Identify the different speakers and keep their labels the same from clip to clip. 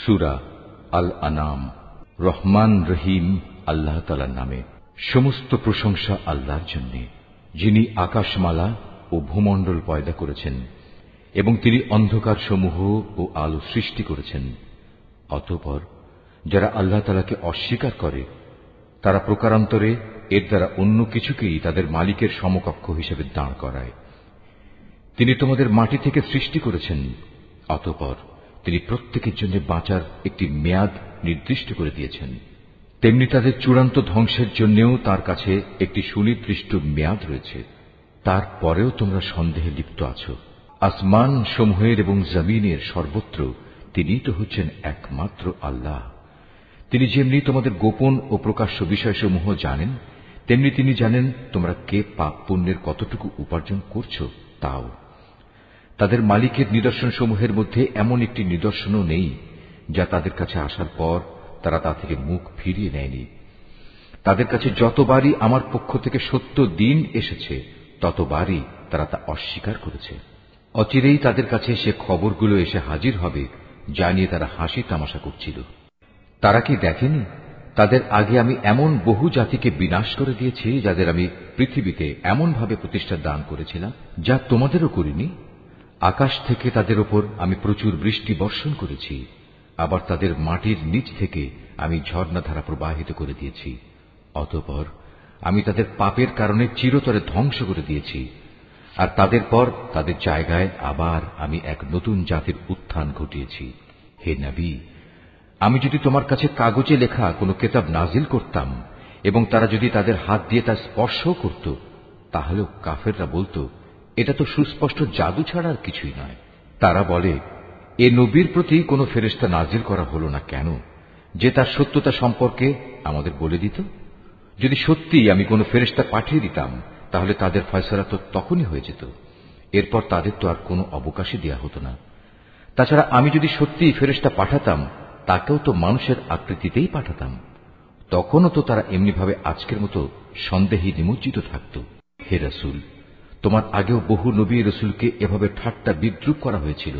Speaker 1: সুরা আল আনাম রহমান রহিম আল্লাহ তালার নামে সমস্ত প্রশংসা আল্লাহর জন্য যিনি আকাশমালা ও ভূমণ্ডল পয়দা করেছেন এবং তিনি অন্ধকার সমূহ ও আলো সৃষ্টি করেছেন অতঃপর যারা আল্লাহ তালাকে অস্বীকার করে তারা প্রকারান্তরে এর দ্বারা অন্য কিছুকেই তাদের মালিকের সমকক্ষ হিসেবে দাঁড় করায় তিনি তোমাদের মাটি থেকে সৃষ্টি করেছেন অতপর তিনি প্রত্যেকের জন্য বাঁচার একটি মেয়াদ নির্দিষ্ট করে দিয়েছেন তেমনি তাদের চূড়ান্ত ধ্বংসের জন্যেও তার কাছে একটি সুনির্দিষ্ট মেয়াদ রয়েছে তারপরেও তোমরা সন্দেহে লিপ্ত আছো আসমান সমূহের এবং জমিনের সর্বত্র তিনি তো হচ্ছেন একমাত্র আল্লাহ তিনি যেমনি তোমাদের গোপন ও প্রকাশ্য বিষয়সমূহ জানেন তেমনি তিনি জানেন তোমরা কে পাপ পুণ্যের কতটুকু উপার্জন করছো তাও তাদের মালিকের নিদর্শনসমূহের মধ্যে এমন একটি নিদর্শনও নেই যা তাদের কাছে আসার পর তারা তা থেকে মুখ ফিরিয়ে নেয়নি তাদের কাছে যতবারই আমার পক্ষ থেকে সত্য দিন এসেছে ততবারই তারা তা অস্বীকার করেছে অচিরেই তাদের কাছে সে খবরগুলো এসে হাজির হবে যা নিয়ে তারা হাসি তামাশা করছিল তারা কি দেখেনি তাদের আগে আমি এমন বহু জাতিকে বিনাশ করে দিয়েছি যাদের আমি পৃথিবীতে এমনভাবে প্রতিষ্ঠা দান করেছিলাম যা তোমাদেরও করিনি আকাশ থেকে তাদের ওপর আমি প্রচুর বৃষ্টি বর্ষণ করেছি আবার তাদের মাটির নিচ থেকে আমি ঝর্ণাধারা প্রবাহিত করে দিয়েছি অতপর আমি তাদের পাপের কারণে চিরতরে ধ্বংস করে দিয়েছি আর তাদের পর তাদের জায়গায় আবার আমি এক নতুন জাতির উত্থান ঘটিয়েছি হে নবী আমি যদি তোমার কাছে কাগজে লেখা কোনো কেতাব নাজিল করতাম এবং তারা যদি তাদের হাত দিয়ে তা স্পর্শ করত তাহলেও কাফেররা বলতো এটা তো সুস্পষ্ট জাদু ছাড়া আর কিছুই নয় তারা বলে এ নবীর প্রতি কোনো ফেরেস্তা নাজির করা হলো না কেন যে তার সত্যতা সম্পর্কে আমাদের বলে দিত যদি সত্যি আমি কোনো ফেরেস্তা পাঠিয়ে দিতাম তাহলে তাদের ফয়সলা তো তখনই হয়ে যেত এরপর তাদের তো আর কোনো অবকাশই দেওয়া হতো না তাছাড়া আমি যদি সত্যি ফেরেস্তা পাঠাতাম তাকেও তো মানুষের আকৃতিতেই পাঠাতাম তখনও তো তারা এমনিভাবে আজকের মতো সন্দেহী নিমজ্জিত থাকত হে রাসুল তোমার আগেও বহু নবী রসুলকে এভাবে ঠাট্টা বিদ্রুপ করা হয়েছিল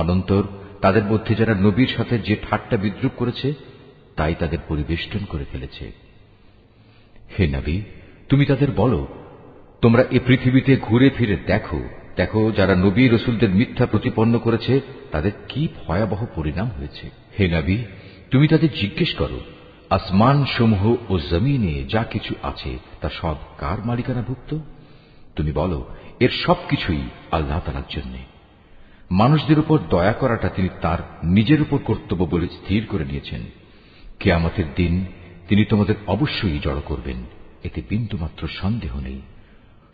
Speaker 1: অনন্তর তাদের মধ্যে যারা নবীর সাথে যে ঠাট্টা বিদ্রুপ করেছে তাই তাদের পরিবেষ্টন করে ফেলেছে হে নবী তুমি তাদের বলো তোমরা এ পৃথিবীতে ঘুরে ফিরে দেখো দেখো যারা নবী রসুলদের মিথ্যা প্রতিপন্ন করেছে তাদের কি ভয়াবহ পরিণাম হয়েছে হে নবী তুমি তাদের জিজ্ঞেস করো আসমান সমূহ ও জমিনে যা কিছু আছে তা সব কার মালিকানাভুক্ত তুমি বলো এর সবকিছুই আল্লাহ তালার জন্যে মানুষদের উপর দয়া করাটা তিনি তার নিজের উপর কর্তব্য বলে স্থির করে নিয়েছেন কেয়ামতের দিন তিনি তোমাদের অবশ্যই জড়ো করবেন এতে বিন্দুমাত্র সন্দেহ নেই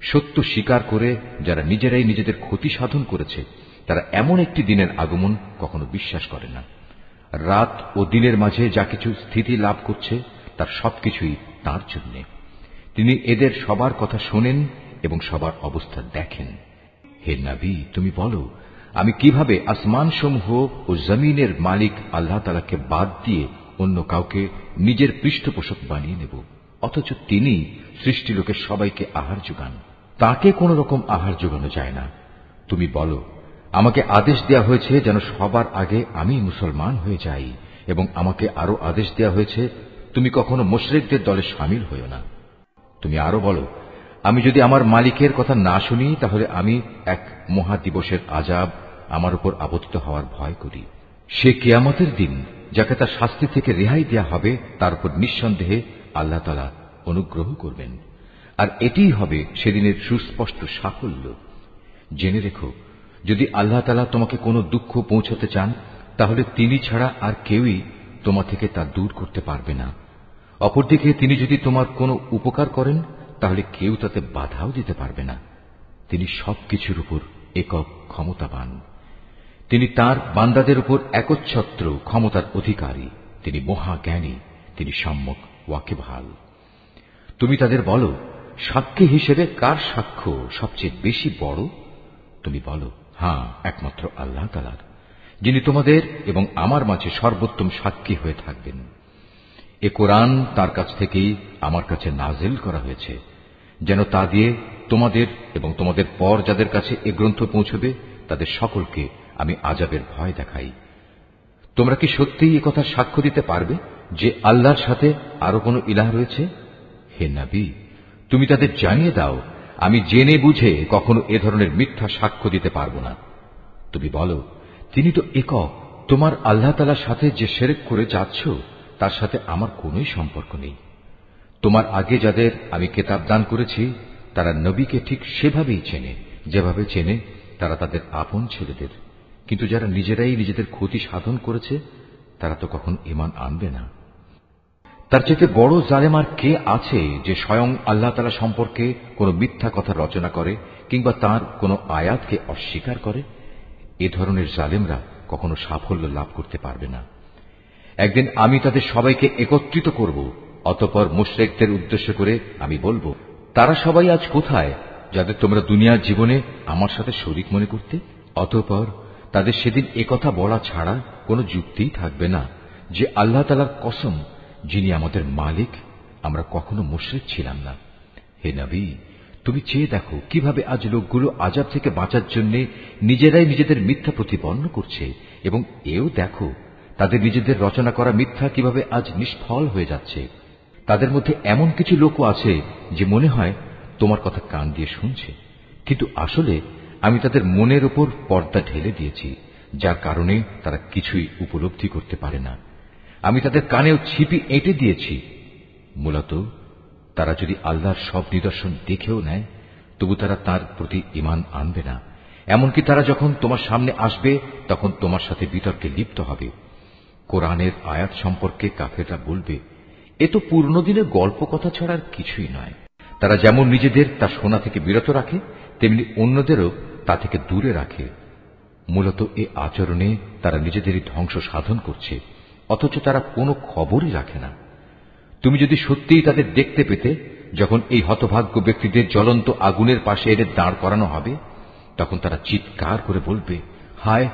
Speaker 1: সত্য স্বীকার করে যারা নিজেরাই নিজেদের ক্ষতি সাধন করেছে তারা এমন একটি দিনের আগমন কখনো বিশ্বাস করে না রাত ও দিনের মাঝে যা কিছু স্থিতি লাভ করছে তার সবকিছুই তার জন্যে তিনি এদের সবার কথা শোনেন এবং সবার অবস্থা দেখেন হে নাবি তুমি বলো আমি কিভাবে আসমান সমূহ ও জমিনের মালিক আল্লাহ তালাকে বাদ দিয়ে অন্য কাউকে নিজের পৃষ্ঠপোষক বানিয়ে নেব অথচ তিনি সৃষ্টি লোকের সবাইকে আহার যোগান তাকে কোন রকম আহার যোগানো যায় না তুমি বলো আমাকে আদেশ দেয়া হয়েছে যেন সবার আগে আমি মুসলমান হয়ে যাই এবং আমাকে আরো আদেশ দেয়া হয়েছে তুমি কখনো মোশরেকদের দলে সামিল হইও না তুমি আরো বলো আমি যদি আমার মালিকের কথা না শুনি তাহলে আমি এক মহাদিবসের আজাব আমার উপর আবদ্ধ হওয়ার ভয় করি সে কেয়ামতের দিন যাকে তার শাস্তি থেকে রেহাই দেয়া হবে তার উপর নিঃসন্দেহে আল্লাহ তালা অনুগ্রহ করবেন আর এটি হবে সেদিনের সুস্পষ্ট সাফল্য জেনে রেখো যদি আল্লাহ তালা তোমাকে কোনো দুঃখ পৌঁছাতে চান তাহলে তিনি ছাড়া আর কেউই তোমা থেকে তা দূর করতে পারবে না অপরদিকে তিনি যদি তোমার কোনো উপকার করেন তাহলে কেউ তাতে বাধাও দিতে পারবে না তিনি সবকিছুর উপর একক ক্ষমতাবান তিনি তার বান্দাদের উপর একচ্ছত্র ক্ষমতার অধিকারী তিনি মহা জ্ঞানী তিনি সম্যক ওয়াকিবহাল তুমি তাদের বলো সাক্ষী হিসেবে কার সাক্ষ্য সবচেয়ে বেশি বড় তুমি বলো হ্যাঁ একমাত্র আল্লাহ তালার যিনি তোমাদের এবং আমার মাঝে সর্বোত্তম সাক্ষী হয়ে থাকবেন এ কোরআন তার কাছ থেকেই আমার কাছে নাজেল করা হয়েছে যেন তা দিয়ে তোমাদের এবং তোমাদের পর যাদের কাছে এ গ্রন্থ পৌঁছবে তাদের সকলকে আমি আজাবের ভয় দেখাই তোমরা কি সত্যিই কথা সাক্ষ্য দিতে পারবে যে আল্লাহর সাথে আরো কোনো ইলাহ রয়েছে হে নাবি তুমি তাদের জানিয়ে দাও আমি জেনে বুঝে কখনো এ ধরনের মিথ্যা সাক্ষ্য দিতে পারব না তুমি বলো তিনি তো একক তোমার আল্লাহ তালার সাথে যে সেরেক করে যাচ্ছ তার সাথে আমার কোনোই সম্পর্ক নেই তোমার আগে যাদের আমি কেতাব দান করেছি তারা নবীকে ঠিক সেভাবেই চেনে যেভাবে চেনে তারা তাদের আপন ছেলেদের কিন্তু যারা নিজেরাই নিজেদের ক্ষতি সাধন করেছে তারা তো কখন ইমান আনবে না তার চেয়ে বড় জালেমার কে আছে যে স্বয়ং আল্লাহ তালা সম্পর্কে কোনো মিথ্যা কথা রচনা করে কিংবা তার কোনো আয়াতকে অস্বীকার করে এ ধরনের জালেমরা কখনো সাফল্য লাভ করতে পারবে না একদিন আমি তাদের সবাইকে একত্রিত করব অতপর মুশ্রেকদের উদ্দেশ্য করে আমি বলবো তারা সবাই আজ কোথায় যাদের তোমরা দুনিয়ার জীবনে আমার সাথে শরিক মনে করতে অতপর তাদের সেদিন কথা বলা ছাড়া কোনো যুক্তিই থাকবে না যে আল্লাহ তালার কসম যিনি আমাদের মালিক আমরা কখনো মুশরিক ছিলাম না হে নবী তুমি চেয়ে দেখো কিভাবে আজ লোকগুলো আজাব থেকে বাঁচার জন্য নিজেরাই নিজেদের মিথ্যা প্রতিপন্ন করছে এবং এও দেখো তাদের নিজেদের রচনা করা মিথ্যা কিভাবে আজ নিষ্ফল হয়ে যাচ্ছে তাদের মধ্যে এমন কিছু লোকও আছে যে মনে হয় তোমার কথা কান দিয়ে শুনছে কিন্তু আসলে আমি তাদের মনের ওপর পর্দা ঢেলে দিয়েছি যার কারণে তারা কিছুই উপলব্ধি করতে পারে না আমি তাদের কানেও ছিপি এঁটে দিয়েছি মূলত তারা যদি আল্লাহর সব নিদর্শন দেখেও নেয় তবু তারা তার প্রতি ইমান আনবে না এমনকি তারা যখন তোমার সামনে আসবে তখন তোমার সাথে বিতর্কে লিপ্ত হবে কোরআনের আয়াত সম্পর্কে কাফেররা বলবে এ তো দিনে গল্প কথা ছাড়ার কিছুই নয় তারা যেমন নিজেদের তা শোনা থেকে বিরত রাখে তেমনি অন্যদেরও তা থেকে দূরে রাখে মূলত এ আচরণে তারা নিজেদেরই ধ্বংস সাধন করছে অথচ তারা কোনো খবরই রাখে না তুমি যদি সত্যিই তাদের দেখতে পেতে যখন এই হতভাগ্য ব্যক্তিদের জ্বলন্ত আগুনের পাশে এনে দাঁড় করানো হবে তখন তারা চিৎকার করে বলবে হায়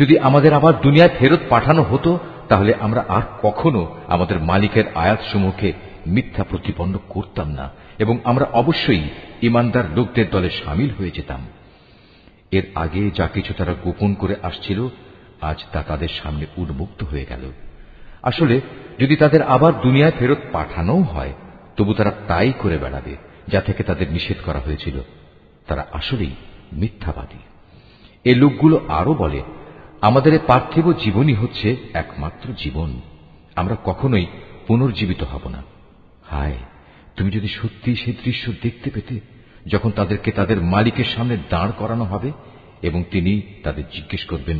Speaker 1: যদি আমাদের আবার দুনিয়ায় ফেরত পাঠানো হতো তাহলে আমরা আর কখনো আমাদের মালিকের আয়াতসমূহকে মিথ্যা প্রতিপন্ন করতাম না এবং আমরা অবশ্যই ইমানদার লোকদের দলে সামিল হয়ে যেতাম এর আগে যা কিছু তারা গোপন করে আসছিল আজ তা তাদের সামনে উন্মুক্ত হয়ে গেল আসলে যদি তাদের আবার দুনিয়ায় ফেরত পাঠানো হয় তবু তারা তাই করে বেড়াবে যা থেকে তাদের নিষেধ করা হয়েছিল তারা আসলেই মিথ্যাবাদী এ লোকগুলো আরও বলে আমাদের পার্থিব জীবনই হচ্ছে একমাত্র জীবন আমরা কখনোই পুনর্জীবিত হব না হায় তুমি যদি সত্যি সেই দৃশ্য দেখতে পেতে যখন তাদেরকে তাদের মালিকের সামনে দাঁড় করানো হবে এবং তিনি তাদের জিজ্ঞেস করবেন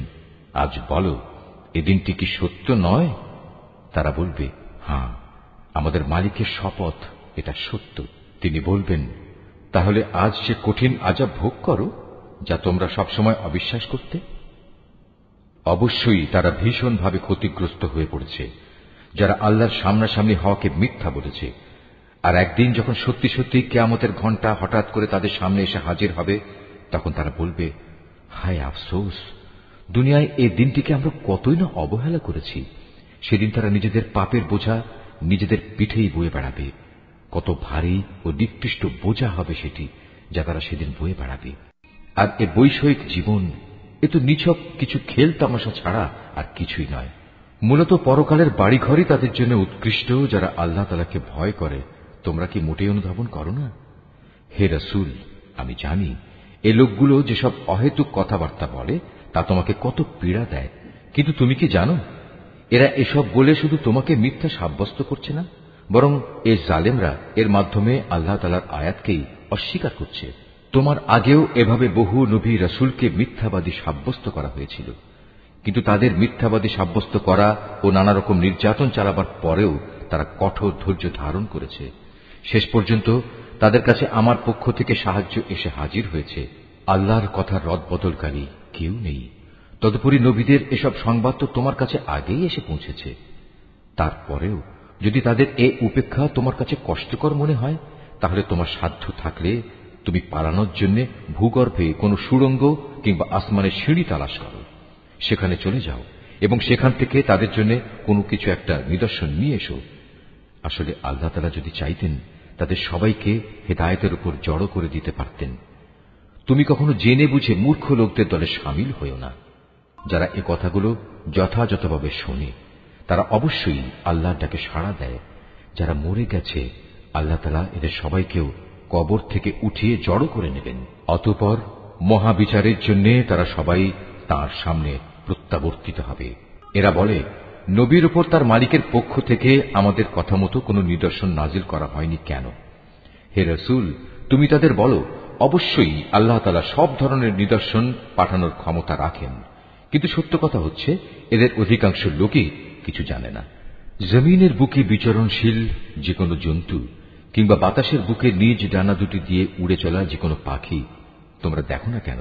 Speaker 1: আজ বলো এদিনটি কি সত্য নয় তারা বলবে হ্যাঁ আমাদের মালিকের শপথ এটা সত্য তিনি বলবেন তাহলে আজ সে কঠিন আজাব ভোগ করো যা তোমরা সবসময় অবিশ্বাস করতে অবশ্যই তারা ভীষণভাবে ক্ষতিগ্রস্ত হয়ে পড়েছে যারা আল্লাহর সামনাসামনি হওয়াকে মিথ্যা বলেছে আর একদিন যখন সত্যি সত্যি কেয়ামতের ঘণ্টা হঠাৎ করে তাদের সামনে এসে হাজির হবে তখন তারা বলবে হায় আফসোস দুনিয়ায় এই দিনটিকে আমরা কতই না অবহেলা করেছি সেদিন তারা নিজেদের পাপের বোঝা নিজেদের পিঠেই বয়ে বেড়াবে কত ভারী ও নিকৃষ্ট বোঝা হবে সেটি যা তারা সেদিন বয়ে বেড়াবে আর এ বৈষয়িক জীবন এ তো নিছক কিছু খেল তামাশা ছাড়া আর কিছুই নয় মূলত পরকালের বাড়িঘরই তাদের জন্য উৎকৃষ্ট যারা আল্লাহ তালাকে ভয় করে তোমরা কি মোটেই অনুধাবন করো না হে রসুল আমি জানি এ লোকগুলো যেসব অহেতুক কথাবার্তা বলে তা তোমাকে কত পীড়া দেয় কিন্তু তুমি কি জানো এরা এসব বলে শুধু তোমাকে মিথ্যা সাব্যস্ত করছে না বরং এ জালেমরা এর মাধ্যমে আল্লাহ তালার আয়াতকেই অস্বীকার করছে তোমার আগেও এভাবে বহু নবী রসুলকে মিথ্যাবাদী সাব্যস্ত করা হয়েছিল কিন্তু তাদের মিথ্যাবাদী সাব্যস্ত করা ও নানা রকম নির্যাতন চালাবার পরেও তারা কঠোর ধৈর্য ধারণ করেছে শেষ পর্যন্ত তাদের কাছে আমার পক্ষ থেকে সাহায্য এসে হাজির হয়েছে আল্লাহর কথা রদ বদলকারী কেউ নেই তদুপরি নবীদের এসব সংবাদ তো তোমার কাছে আগেই এসে পৌঁছেছে তারপরেও যদি তাদের এ উপেক্ষা তোমার কাছে কষ্টকর মনে হয় তাহলে তোমার সাধ্য থাকলে তুমি পালানোর জন্য ভূগর্ভে কোনো সুড়ঙ্গ কিংবা আসমানের সিঁড়ি তালাশ করো সেখানে চলে যাও এবং সেখান থেকে তাদের জন্য কোনো কিছু একটা নিদর্শন নিয়ে এসো আসলে আল্লাহ তালা যদি চাইতেন তাদের সবাইকে হেদায়তের উপর জড়ো করে দিতে পারতেন তুমি কখনো জেনে বুঝে মূর্খ লোকদের দলে সামিল হইও না যারা এ কথাগুলো যথাযথভাবে শোনে তারা অবশ্যই আল্লাহটাকে ডাকে সাড়া দেয় যারা মরে গেছে আল্লাহ তালা এদের সবাইকেও কবর থেকে উঠিয়ে জড়ো করে নেবেন অতপর মহাবিচারের জন্য তারা সবাই তার সামনে প্রত্যাবর্তিত হবে এরা বলে নবীর ওপর তার মালিকের পক্ষ থেকে আমাদের কথা মতো কোনো নিদর্শন নাজিল করা হয়নি কেন হে রসুল তুমি তাদের বলো অবশ্যই আল্লাহ তালা সব ধরনের নিদর্শন পাঠানোর ক্ষমতা রাখেন কিন্তু সত্য কথা হচ্ছে এদের অধিকাংশ লোকই কিছু জানে না জমিনের বুকে বিচরণশীল যে কোনো জন্তু কিংবা বাতাসের বুকে নিজ ডানা দুটি দিয়ে উড়ে চলা যে কোনো পাখি তোমরা দেখো না কেন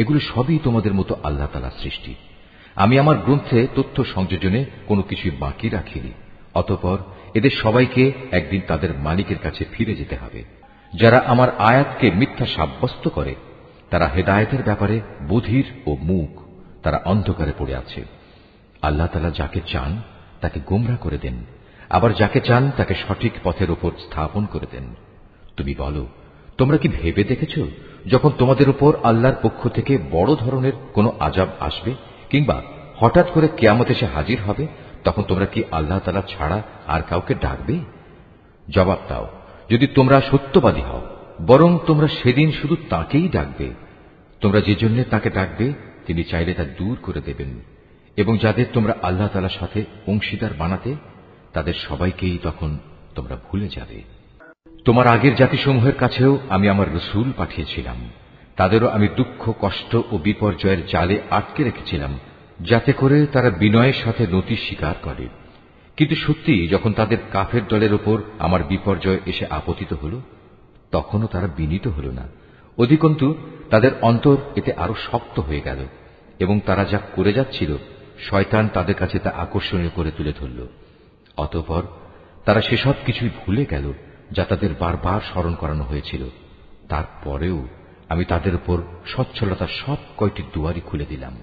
Speaker 1: এগুলো সবই তোমাদের মতো আল্লাহ তালা সৃষ্টি আমি আমার গ্রন্থে তথ্য সংযোজনে কোনো কিছুই বাকি রাখিনি অতপর এদের সবাইকে একদিন তাদের মালিকের কাছে ফিরে যেতে হবে যারা আমার আয়াতকে মিথ্যা সাব্যস্ত করে তারা হেদায়তের ব্যাপারে বধির ও মুখ তারা অন্ধকারে পড়ে আছে আল্লাহ তালা যাকে চান তাকে গোমরা করে দেন আবার যাকে চান তাকে সঠিক পথের উপর স্থাপন করে দেন তুমি বলো তোমরা কি ভেবে দেখেছ যখন তোমাদের উপর আল্লাহর পক্ষ থেকে বড় ধরনের কোনো আজাব আসবে কিংবা হঠাৎ করে কেয়ামত এসে হাজির হবে তখন তোমরা কি আল্লাহ তালা ছাড়া আর কাউকে ডাকবে জবাব দাও যদি তোমরা সত্যবাদী হও বরং তোমরা সেদিন শুধু তাকেই ডাকবে তোমরা যে জন্য তাকে ডাকবে তিনি চাইলে তা দূর করে দেবেন এবং যাদের তোমরা আল্লাহ তালার সাথে অংশীদার বানাতে তাদের সবাইকেই তখন তোমরা ভুলে যাবে তোমার আগের জাতিসমূহের কাছেও আমি আমার রসুল পাঠিয়েছিলাম তাদেরও আমি দুঃখ কষ্ট ও বিপর্যয়ের জালে আটকে রেখেছিলাম যাতে করে তারা বিনয়ের সাথে নতি স্বীকার করে কিন্তু সত্যি যখন তাদের কাফের দলের ওপর আমার বিপর্যয় এসে আপতিত হল তখনও তারা বিনীত হল না অধিকন্তু তাদের অন্তর এতে আরো শক্ত হয়ে গেল এবং তারা যা করে যাচ্ছিল শয়তান তাদের কাছে তা আকর্ষণীয় করে তুলে ধরল অতঃপর তারা সেসব কিছুই ভুলে গেল যা তাদের বারবার স্মরণ করানো হয়েছিল তারপরেও আমি তাদের উপর সচ্ছলতা সব কয়টি দুয়ারি খুলে দিলাম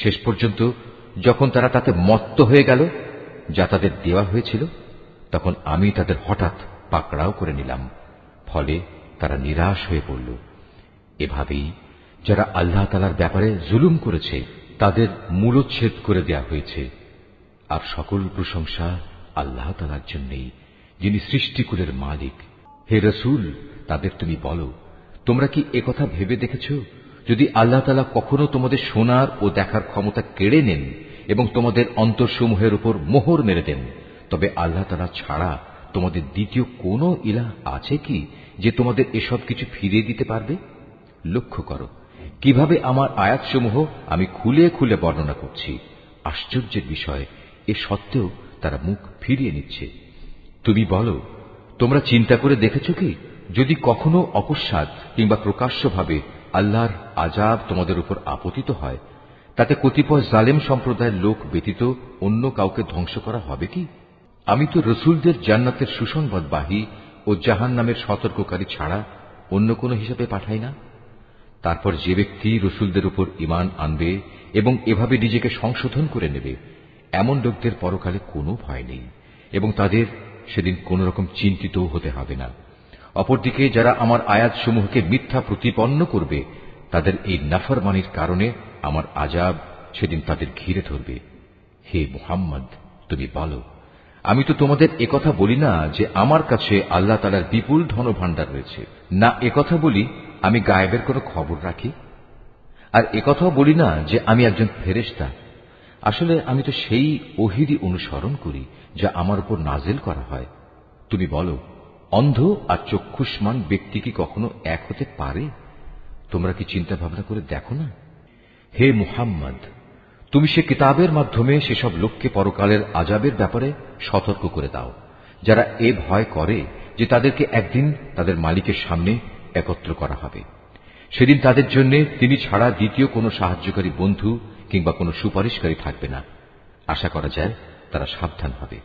Speaker 1: শেষ পর্যন্ত যখন তারা তাতে মত্ত হয়ে গেল যা তাদের দেওয়া হয়েছিল তখন আমি তাদের হঠাৎ পাকড়াও করে নিলাম ফলে তারা নিরাশ হয়ে পড়ল এভাবেই যারা আল্লাহ তালার ব্যাপারে জুলুম করেছে তাদের মূলচ্ছেদ করে দেয়া হয়েছে আর সকল প্রশংসা আল্লাহ তালার জন্যেই যিনি সৃষ্টিকুলের মালিক হে রসুল তাদের তুমি বলো তোমরা কি কথা ভেবে দেখেছ যদি আল্লাহ তালা কখনো তোমাদের শোনার ও দেখার ক্ষমতা কেড়ে নেন এবং তোমাদের অন্তরসমূহের উপর মোহর মেরে দেন তবে আল্লাহ তালা ছাড়া তোমাদের দ্বিতীয় কোন ইলাহ আছে কি যে তোমাদের এসব কিছু ফিরিয়ে দিতে পারবে লক্ষ্য করো কিভাবে আমার আয়াতসমূহ আমি খুলে খুলে বর্ণনা করছি আশ্চর্যের বিষয় এ সত্ত্বেও তারা মুখ ফিরিয়ে নিচ্ছে তুমি বলো তোমরা চিন্তা করে দেখেছ কি যদি কখনো অকস্মাত কিংবা প্রকাশ্যভাবে আল্লাহর আজাব তোমাদের উপর আপতিত হয় তাতে কতিপয় জালেম সম্প্রদায়ের লোক ব্যতীত অন্য কাউকে ধ্বংস করা হবে কি আমি তো রসুলদের জান্নাতের সুসংবাদবাহী ও জাহান নামের সতর্ককারী ছাড়া অন্য কোনো হিসাবে পাঠাই না তারপর যে ব্যক্তি রসুলদের উপর ইমান আনবে এবং এভাবে নিজেকে সংশোধন করে নেবে এমন লোকদের পরকালে কোনো ভয় নেই এবং তাদের সেদিন কোন রকম চিন্তিত হতে হবে না অপরদিকে যারা আমার আয়াতসমূহকে মিথ্যা প্রতিপন্ন করবে তাদের এই নাফরমানির কারণে আমার আজাব সেদিন তাদের ঘিরে ধরবে হে মুহাম্মদ তুমি বলো আমি তো তোমাদের একথা বলি না যে আমার কাছে আল্লাহ তালার বিপুল ধন ভাণ্ডার রয়েছে না একথা বলি আমি গায়েবের কোনো খবর রাখি আর একথাও বলি না যে আমি একজন ফেরেস্তা আসলে আমি তো সেই ওহিরই অনুসরণ করি যা আমার উপর নাজেল করা হয় তুমি বলো অন্ধ আর চক্ষুষ্মান ব্যক্তি কি কখনো এক হতে পারে তোমরা কি চিন্তা ভাবনা করে দেখো না হে মুহাম্মদ তুমি সে কিতাবের মাধ্যমে সেসব লোককে পরকালের আজাবের ব্যাপারে সতর্ক করে দাও যারা এ ভয় করে যে তাদেরকে একদিন তাদের মালিকের সামনে একত্র করা হবে সেদিন তাদের জন্য তিনি ছাড়া দ্বিতীয় কোনো সাহায্যকারী বন্ধু কিংবা কোনো সুপারিশকারী থাকবে না আশা করা যায় তারা সাবধান হবে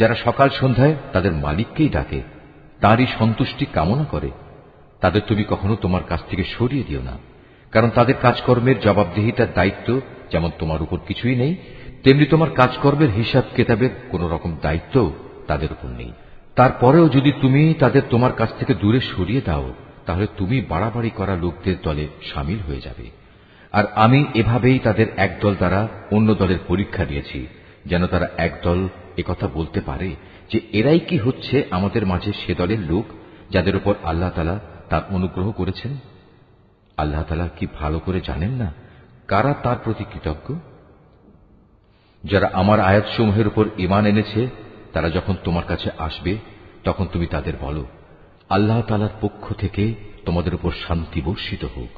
Speaker 1: যারা সকাল সন্ধ্যায় তাদের মালিককেই ডাকে তাঁরই সন্তুষ্টি কামনা করে তাদের তুমি কখনো তোমার কাছ থেকে সরিয়ে দিও না কারণ তাদের কাজকর্মের জবাবদিহিতার দায়িত্ব যেমন তোমার উপর কিছুই নেই তেমনি তোমার কাজকর্মের হিসাব কেতাবের কোন রকম দায়িত্ব তাদের উপর নেই তারপরেও যদি তুমি তাদের তোমার কাছ থেকে দূরে সরিয়ে দাও তাহলে তুমি বাড়াবাড়ি করা লোকদের দলে সামিল হয়ে যাবে আর আমি এভাবেই তাদের একদল দ্বারা অন্য দলের পরীক্ষা দিয়েছি যেন তারা একদল কথা বলতে পারে যে এরাই কি হচ্ছে আমাদের মাঝে সে দলের লোক যাদের উপর আল্লাহ তালা তার অনুগ্রহ করেছেন আল্লাহ তালা কি ভালো করে জানেন না কারা তার প্রতি কৃতজ্ঞ যারা আমার আয়াতসমূহের উপর ইমান এনেছে তারা যখন তোমার কাছে আসবে তখন তুমি তাদের বলো আল্লাহ তালার পক্ষ থেকে তোমাদের উপর শান্তি বর্ষিত হোক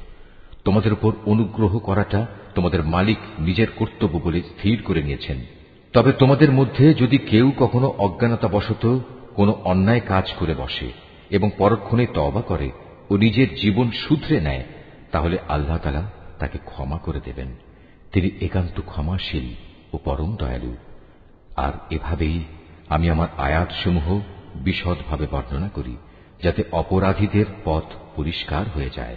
Speaker 1: তোমাদের উপর অনুগ্রহ করাটা তোমাদের মালিক নিজের কর্তব্য বলে স্থির করে নিয়েছেন তবে তোমাদের মধ্যে যদি কেউ কখনো অজ্ঞানতাবশত কোনো অন্যায় কাজ করে বসে এবং পরক্ষণে তবা করে ও নিজের জীবন শুধরে নেয় তাহলে আল্লাহ তালা তাকে ক্ষমা করে দেবেন তিনি একান্ত ক্ষমাশীল ও পরম দয়ালু আর এভাবেই আমি আমার আয়াতসমূহ বিশদভাবে বর্ণনা করি যাতে অপরাধীদের পথ পরিষ্কার হয়ে যায়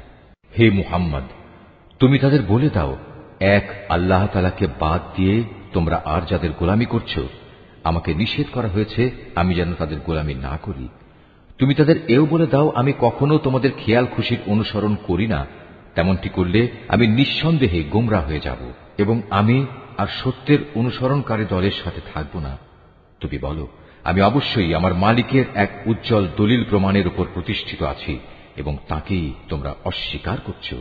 Speaker 1: হে মুহাম্মদ তুমি তাদের বলে দাও এক আল্লাহ তালাকে বাদ দিয়ে তোমরা আর যাদের গোলামি করছো আমাকে নিষেধ করা হয়েছে আমি যেন তাদের গোলামি না করি তুমি তাদের এও বলে দাও আমি কখনো তোমাদের খেয়াল খুশির অনুসরণ করি না তেমনটি করলে আমি নিঃসন্দেহে গোমরা হয়ে যাব এবং আমি আর সত্যের অনুসরণকারী দলের সাথে থাকব না তুমি বলো আমি অবশ্যই আমার মালিকের এক উজ্জ্বল দলিল প্রমাণের উপর প্রতিষ্ঠিত আছি এবং তাকেই তোমরা অস্বীকার করছো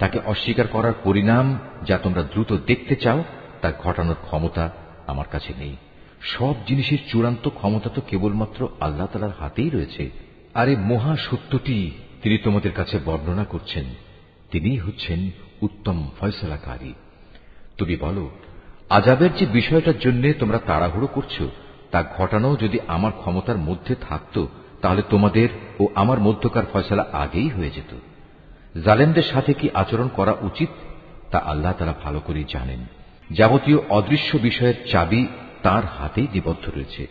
Speaker 1: তাকে অস্বীকার করার পরিণাম যা তোমরা দ্রুত দেখতে চাও তা ঘটানোর ক্ষমতা আমার কাছে নেই সব জিনিসের চূড়ান্ত ক্ষমতা তো কেবলমাত্র আল্লাহ তালার হাতেই রয়েছে আর এই মহা সত্যটি তিনি তোমাদের কাছে বর্ণনা করছেন তিনি হচ্ছেন উত্তম ফয়সলাকারী তুমি বলো আজাবের যে বিষয়টার জন্য তোমরা তাড়াহুড়ো করছো তা ঘটানো যদি আমার ক্ষমতার মধ্যে থাকত তাহলে তোমাদের ও আমার মধ্যকার ফয়সলা আগেই হয়ে যেত জালেমদের সাথে কি আচরণ করা উচিত তা আল্লাহ তারা ভালো করে জানেন যাবতীয় অদৃশ্য বিষয়ের চাবি তার হাতেই নিবদ্ধ রয়েছে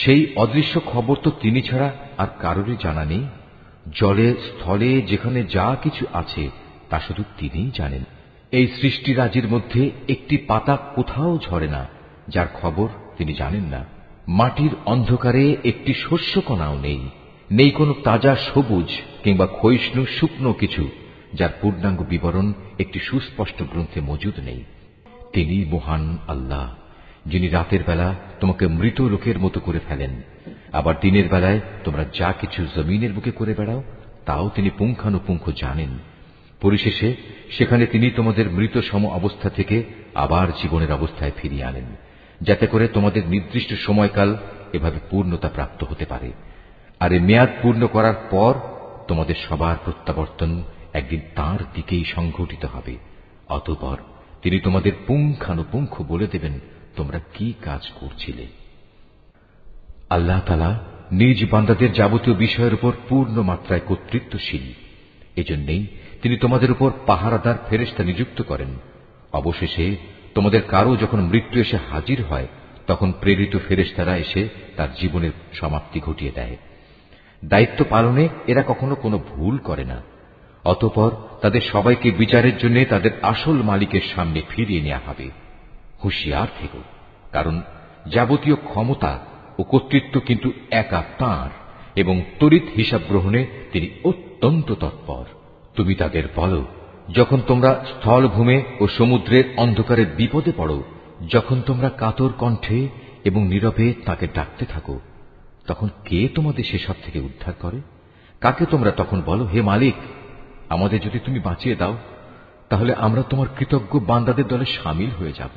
Speaker 1: সেই অদৃশ্য খবর তো তিনি ছাড়া আর কারোরই জানা নেই জলে স্থলে যেখানে যা কিছু আছে তা শুধু তিনিই জানেন এই সৃষ্টিরাজির মধ্যে একটি পাতা কোথাও ঝরে না যার খবর তিনি জানেন না মাটির অন্ধকারে একটি শস্য কণাও নেই নেই কোনো তাজা সবুজ কিংবা ক্ষয়িষ্ণু শুকনো কিছু যার পূর্ণাঙ্গ বিবরণ একটি সুস্পষ্ট গ্রন্থে মজুদ নেই তিনি মহান আল্লাহ যিনি রাতের বেলা তোমাকে মৃত লোকের মতো করে ফেলেন আবার দিনের বেলায় তোমরা যা কিছু জমিনের বুকে করে বেড়াও তাও তিনি পুঙ্খানুপুঙ্খ জানেন পরিশেষে সেখানে তিনি তোমাদের মৃত সম অবস্থা থেকে আবার জীবনের অবস্থায় ফিরিয়ে আনেন যাতে করে তোমাদের নির্দিষ্ট সময়কাল এভাবে পূর্ণতা প্রাপ্ত হতে পারে আর এ মেয়াদ পূর্ণ করার পর তোমাদের সবার প্রত্যাবর্তন একদিন তার দিকেই সংঘটিত হবে অতপর তিনি তোমাদের পুঙ্খানুপুঙ্খ বলে দেবেন তোমরা কি কাজ করছিলে আল্লাহ নিজ বান্দাদের যাবতীয় বিষয়ের উপর পূর্ণ মাত্রায় কর্তৃত্বশীল এজন্যেই তিনি তোমাদের উপর পাহারাদার ফেরেস্তা নিযুক্ত করেন অবশেষে তোমাদের কারো যখন মৃত্যু এসে হাজির হয় তখন প্রেরিত ফেরেস্তারা এসে তার জীবনের সমাপ্তি ঘটিয়ে দেয় দায়িত্ব পালনে এরা কখনো কোনো ভুল করে না অতপর তাদের সবাইকে বিচারের জন্য তাদের আসল মালিকের সামনে ফিরিয়ে নেওয়া হবে হুঁশিয়ার থেকো কারণ যাবতীয় ক্ষমতা ও কর্তৃত্ব কিন্তু একা তাঁর এবং তড়িৎ হিসাব গ্রহণে তিনি অত্যন্ত তৎপর তুমি তাদের বলো যখন তোমরা স্থলভূমে ও সমুদ্রের অন্ধকারে বিপদে পড়ো যখন তোমরা কাতর কণ্ঠে এবং নীরবে তাকে ডাকতে থাকো তখন কে তোমাদের সেসব থেকে উদ্ধার করে কাকে তোমরা তখন বলো হে মালিক আমাদের যদি তুমি বাঁচিয়ে দাও তাহলে আমরা তোমার কৃতজ্ঞ বান্দাদের দলে সামিল হয়ে যাব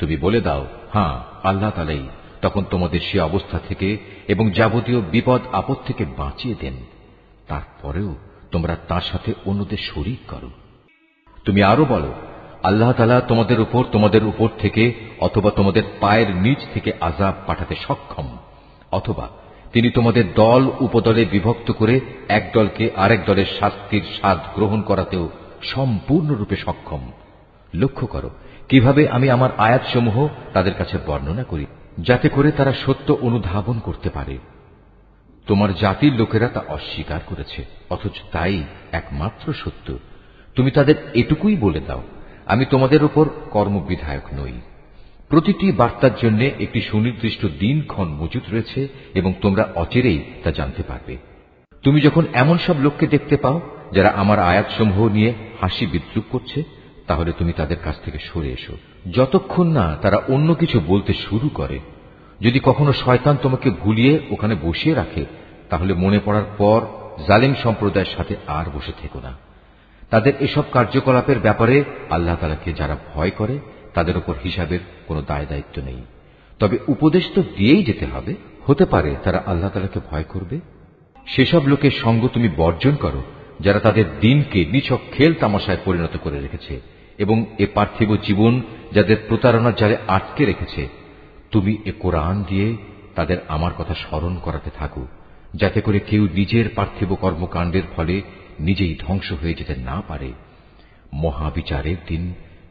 Speaker 1: তুমি বলে দাও হ্যাঁ আল্লাহ তালাই তখন তোমাদের সে অবস্থা থেকে এবং যাবতীয় বিপদ আপদ থেকে বাঁচিয়ে দেন তারপরেও তোমরা তার সাথে অন্যদের শরিক করো তুমি আরো বলো আল্লাহ তালা তোমাদের উপর তোমাদের উপর থেকে অথবা তোমাদের পায়ের নিচ থেকে আজাব পাঠাতে সক্ষম অথবা তিনি তোমাদের দল উপদলে বিভক্ত করে এক দলকে আরেক দলের শাস্তির স্বাদ গ্রহণ করাতেও সম্পূর্ণরূপে সক্ষম লক্ষ্য করো কিভাবে আমি আমার আয়াতসমূহ তাদের কাছে বর্ণনা করি যাতে করে তারা সত্য অনুধাবন করতে পারে তোমার জাতির লোকেরা তা অস্বীকার করেছে অথচ তাই একমাত্র সত্য তুমি তাদের এটুকুই বলে দাও আমি তোমাদের ওপর কর্মবিধায়ক নই প্রতিটি বার্তার জন্য একটি সুনির্দিষ্ট দিনক্ষণ মজুদ রয়েছে এবং তোমরা অচেরেই তা জানতে পারবে তুমি যখন এমন সব লোককে দেখতে পাও যারা আমার আয়াতসমূহ নিয়ে হাসি বিদ্রুপ করছে তাহলে তুমি তাদের কাছ থেকে সরে এসো যতক্ষণ না তারা অন্য কিছু বলতে শুরু করে যদি কখনো শয়তান তোমাকে ভুলিয়ে ওখানে বসিয়ে রাখে তাহলে মনে পড়ার পর জালেম সম্প্রদায়ের সাথে আর বসে থেকো না তাদের এসব কার্যকলাপের ব্যাপারে আল্লাহ তালাকে যারা ভয় করে তাদের উপর হিসাবের কোনো দায় দায়িত্ব নেই তবে উপদেশ তো দিয়েই যেতে হবে হতে পারে তারা আল্লাহ তালাকে ভয় করবে সেসব লোকের সঙ্গ তুমি বর্জন করো যারা তাদের দিনকে নিছক খেল তামাশায় পরিণত করে রেখেছে এবং এ পার্থিব জীবন যাদের প্রতারণার জালে আটকে রেখেছে তুমি এ কোরআন দিয়ে তাদের আমার কথা স্মরণ করাতে থাকো যাতে করে কেউ নিজের পার্থিব কর্মকাণ্ডের ফলে নিজেই ধ্বংস হয়ে যেতে না পারে মহাবিচারের দিন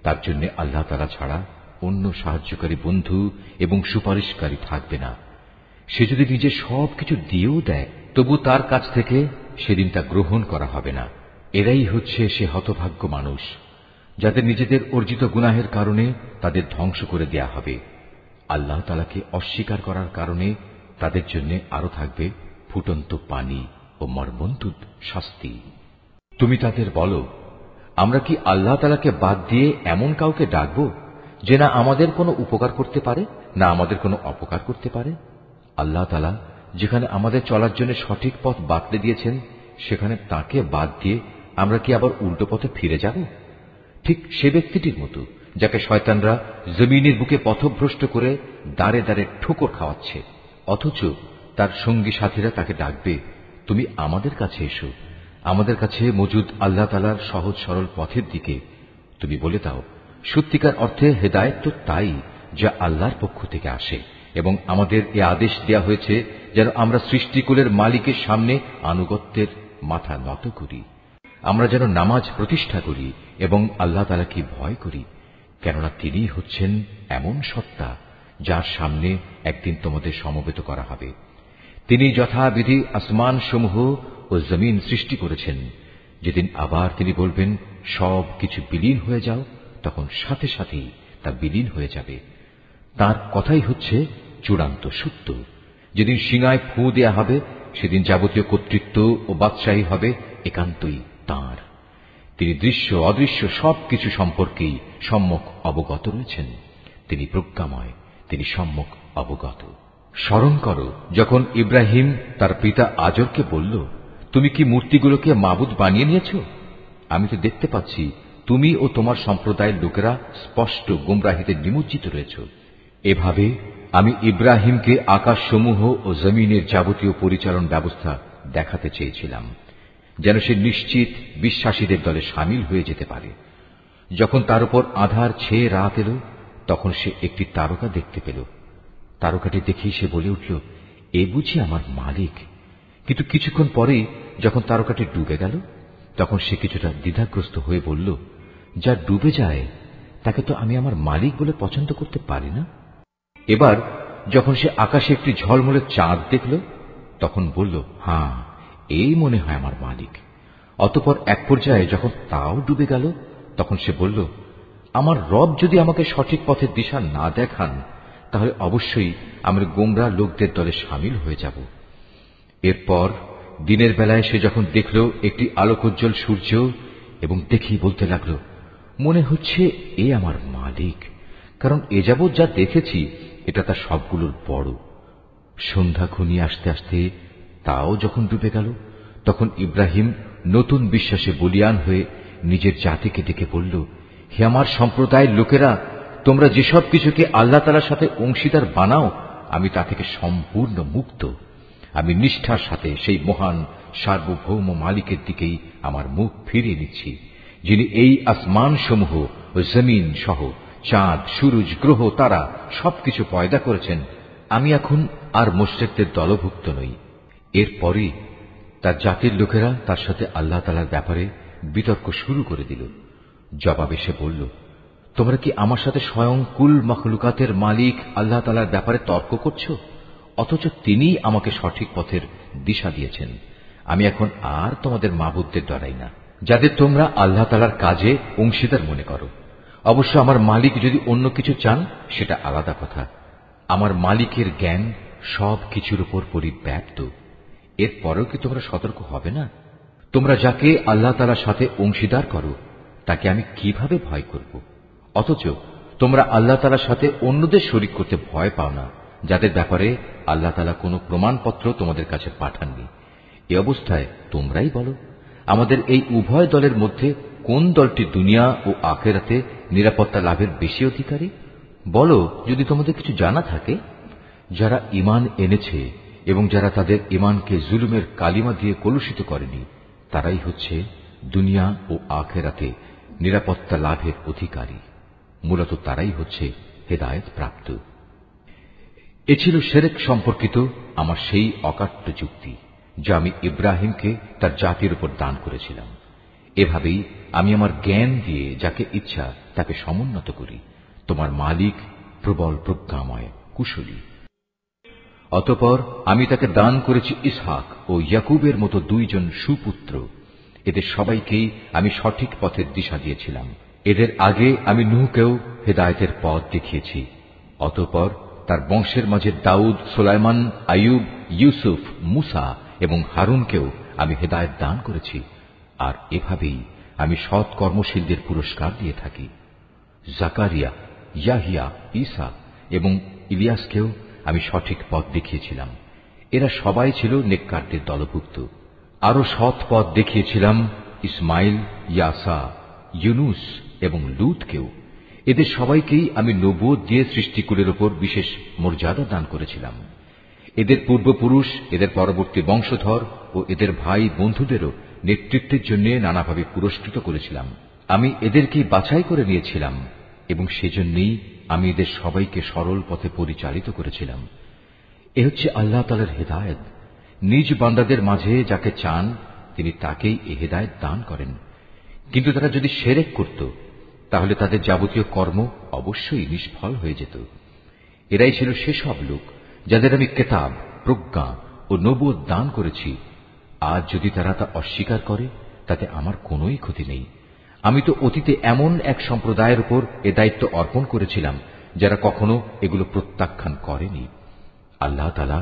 Speaker 1: তার জন্য আল্লাহ তারা ছাড়া অন্য সাহায্যকারী বন্ধু এবং সুপারিশকারী থাকবে না সে যদি নিজে সবকিছু দিয়েও দেয় তবু তার কাছ থেকে সেদিন তা গ্রহণ করা হবে না এরাই হচ্ছে সে হতভাগ্য মানুষ যাদের নিজেদের অর্জিত গুনাহের কারণে তাদের ধ্বংস করে দেয়া হবে আল্লাহ তালাকে অস্বীকার করার কারণে তাদের জন্য আরো থাকবে ফুটন্ত পানি ও মর্মন্তুত শাস্তি তুমি তাদের বলো আমরা কি আল্লাহ তালাকে বাদ দিয়ে এমন কাউকে ডাকব যে না আমাদের কোনো উপকার করতে পারে না আমাদের কোনো অপকার করতে পারে আল্লাহ তালা যেখানে আমাদের চলার জন্য সঠিক পথ বাতলে দিয়েছেন সেখানে তাকে বাদ দিয়ে আমরা কি আবার উল্টো পথে ফিরে যাব ঠিক সে ব্যক্তিটির মতো যাকে শয়তানরা জমিনের বুকে পথভ্রষ্ট করে দাঁড়ে দাঁড়ে ঠোকর খাওয়াচ্ছে অথচ তার সঙ্গী সাথীরা তাকে ডাকবে তুমি আমাদের কাছে এসো আমাদের কাছে মজুদ আল্লাহ তালার সহজ সরল পথের দিকে তুমি বলে দাও সত্যিকার অর্থে হেদায়ত তো তাই যা আল্লাহর পক্ষ থেকে আসে এবং আমাদের এ আদেশ দেয়া হয়েছে যেন আমরা সৃষ্টিকুলের মালিকের সামনে আনুগত্যের মাথা নত করি আমরা যেন নামাজ প্রতিষ্ঠা করি এবং আল্লাহ তালাকে ভয় করি কেননা তিনি হচ্ছেন এমন সত্তা যার সামনে একদিন তোমাদের সমবেত করা হবে তিনি যথাবিধি আসমানসমূহ ও জমিন সৃষ্টি করেছেন যেদিন আবার তিনি বলবেন সব কিছু বিলীন হয়ে যাও তখন সাথে সাথেই তা বিলীন হয়ে যাবে তার কথাই হচ্ছে চূড়ান্ত সত্য যেদিন সিঙায় ফু দেয়া হবে সেদিন যাবতীয় কর্তৃত্ব ও বাদশাহী হবে একান্তই তার। তিনি দৃশ্য অদৃশ্য সব কিছু সম্পর্কেই সম্মুখ অবগত রয়েছেন তিনি প্রজ্ঞাময় তিনি সম্মুখ অবগত স্মরণ কর যখন ইব্রাহিম তার পিতা আজরকে বলল তুমি কি মূর্তিগুলোকে মাবুদ বানিয়ে নিয়েছ আমি তো দেখতে পাচ্ছি তুমি ও তোমার সম্প্রদায়ের লোকেরা স্পষ্ট গুমরাহিতে নিমজ্জিত রয়েছ এভাবে আমি ইব্রাহিমকে আকাশসমূহ ও জমিনের যাবতীয় পরিচালন ব্যবস্থা দেখাতে চেয়েছিলাম যেন সে নিশ্চিত বিশ্বাসীদের দলে সামিল হয়ে যেতে পারে যখন তার উপর আধার ছেয়ে রাত এলো তখন সে একটি তারকা দেখতে পেল তারকাটি দেখেই সে বলে উঠল এ বুঝি আমার মালিক কিন্তু কিছুক্ষণ পরেই যখন তারকাটি ডুবে গেল তখন সে কিছুটা দ্বিধাগ্রস্ত হয়ে বলল যা ডুবে যায় তাকে তো আমি আমার মালিক বলে পছন্দ করতে পারি না এবার যখন সে আকাশে একটি ঝলমলে চাঁদ দেখল তখন বলল হ্যাঁ এই মনে হয় আমার মালিক অতপর এক পর্যায়ে যখন তাও ডুবে গেল তখন সে বলল আমার রব যদি আমাকে সঠিক পথের দিশা না দেখান তাহলে অবশ্যই আমার গোমরা লোকদের দলে সামিল হয়ে যাব এরপর দিনের বেলায় সে যখন দেখল একটি আলোকোজ্জ্বল সূর্য এবং দেখি বলতে লাগল মনে হচ্ছে এ আমার মালিক কারণ এ যাবৎ যা দেখেছি এটা তার সবগুলোর বড় সন্ধ্যা খুনি আসতে আসতে তাও যখন ডুবে গেল তখন ইব্রাহিম নতুন বিশ্বাসে বলিয়ান হয়ে নিজের জাতিকে ডেকে বলল হে আমার সম্প্রদায়ের লোকেরা তোমরা যেসব কিছুকে আল্লাহ তালার সাথে অংশীদার বানাও আমি তা থেকে সম্পূর্ণ মুক্ত আমি নিষ্ঠার সাথে সেই মহান সার্বভৌম মালিকের দিকেই আমার মুখ ফিরিয়ে নিচ্ছি যিনি এই সমূহ ও জমিন সহ চাঁদ সুরুজ গ্রহ তারা সবকিছু পয়দা করেছেন আমি এখন আর মোশ্রেকদের দলভুক্ত নই এরপরে তার জাতির লোকেরা তার সাথে আল্লাহ তালার ব্যাপারে বিতর্ক শুরু করে দিল জবাবে সে বলল তোমরা কি আমার সাথে স্বয়ং কুল মখলুকাতের মালিক আল্লাহ তালার ব্যাপারে তর্ক করছো অথচ তিনি আমাকে সঠিক পথের দিশা দিয়েছেন আমি এখন আর তোমাদের মাবুদদের ডরাই না যাদের তোমরা আল্লাহ তালার কাজে অংশীদার মনে করো অবশ্য আমার মালিক যদি অন্য কিছু চান সেটা আলাদা কথা আমার মালিকের জ্ঞান সব কিছুর উপর পরিব্যাপ্ত এরপরেও কি তোমরা সতর্ক হবে না তোমরা যাকে আল্লাহ তালার সাথে অংশীদার করো তাকে আমি কিভাবে ভয় করব অথচ তোমরা আল্লাহ তালার সাথে অন্যদের শরিক করতে ভয় পাও না যাদের ব্যাপারে আল্লাহ তালা কোনো প্রমাণপত্র তোমাদের কাছে পাঠাননি এ অবস্থায় তোমরাই বলো আমাদের এই উভয় দলের মধ্যে কোন দলটি দুনিয়া ও আখেরাতে নিরাপত্তা লাভের বেশি অধিকারী বলো যদি তোমাদের কিছু জানা থাকে যারা ইমান এনেছে এবং যারা তাদের ইমানকে জুলুমের কালিমা দিয়ে কলুষিত করেনি তারাই হচ্ছে দুনিয়া ও আখেরাতে নিরাপত্তা লাভের অধিকারী মূলত তারাই হচ্ছে হেদায়ত প্রাপ্ত এ ছিল সেরেক সম্পর্কিত আমার সেই অকাট্য যুক্তি যা আমি ইব্রাহিমকে তার জাতির উপর দান করেছিলাম এভাবেই আমি আমার জ্ঞান দিয়ে যাকে ইচ্ছা তাকে সমুন্নত করি তোমার মালিক প্রবল প্রজ্ঞাময় কুশলী অতপর আমি তাকে দান করেছি ইসহাক ও ইয়াকুবের মতো দুইজন সুপুত্র এদের সবাইকেই আমি সঠিক পথের দিশা দিয়েছিলাম এদের আগে আমি নুহকেও হেদায়তের পথ দেখিয়েছি অতপর তার বংশের মাঝে দাউদ সোলাইমান আয়ুব ইউসুফ মুসা এবং হারুনকেও আমি হেদায়ত দান করেছি আর এভাবেই আমি সৎ কর্মশীলদের পুরস্কার দিয়ে থাকি জাকারিয়া ইয়াহিয়া ইসা এবং ইলিয়াসকেও আমি সঠিক পথ দেখিয়েছিলাম এরা সবাই ছিল নেককারদের দলভুক্ত আরও সৎ পথ দেখিয়েছিলাম ইসমাইল ইয়াসা ইউনুস এবং লুতকেও এদের সবাইকেই আমি নবুয় দিয়ে সৃষ্টিকুলের ওপর বিশেষ মর্যাদা দান করেছিলাম এদের পূর্বপুরুষ এদের পরবর্তী বংশধর ও এদের ভাই বন্ধুদেরও নেতৃত্বের জন্য নানাভাবে পুরস্কৃত করেছিলাম আমি এদেরকে বাছাই করে নিয়েছিলাম এবং সেজন্যই আমি এদের সবাইকে সরল পথে পরিচালিত করেছিলাম এ হচ্ছে আল্লাহ তালের হেদায়ত নিজ বান্দাদের মাঝে যাকে চান তিনি তাকেই এ হেদায়ত দান করেন কিন্তু তারা যদি সেরেক করত তাহলে তাদের যাবতীয় কর্ম অবশ্যই নিষ্ফল হয়ে যেত এরাই ছিল সেসব লোক যাদের আমি কেতাব প্রজ্ঞা ও নবুয় দান করেছি আজ যদি তারা তা অস্বীকার করে তাতে আমার কোন ক্ষতি নেই আমি তো অতীতে এমন এক সম্প্রদায়ের উপর এ দায়িত্ব অর্পণ করেছিলাম যারা কখনো এগুলো প্রত্যাখ্যান করেনি আল্লাহ তালা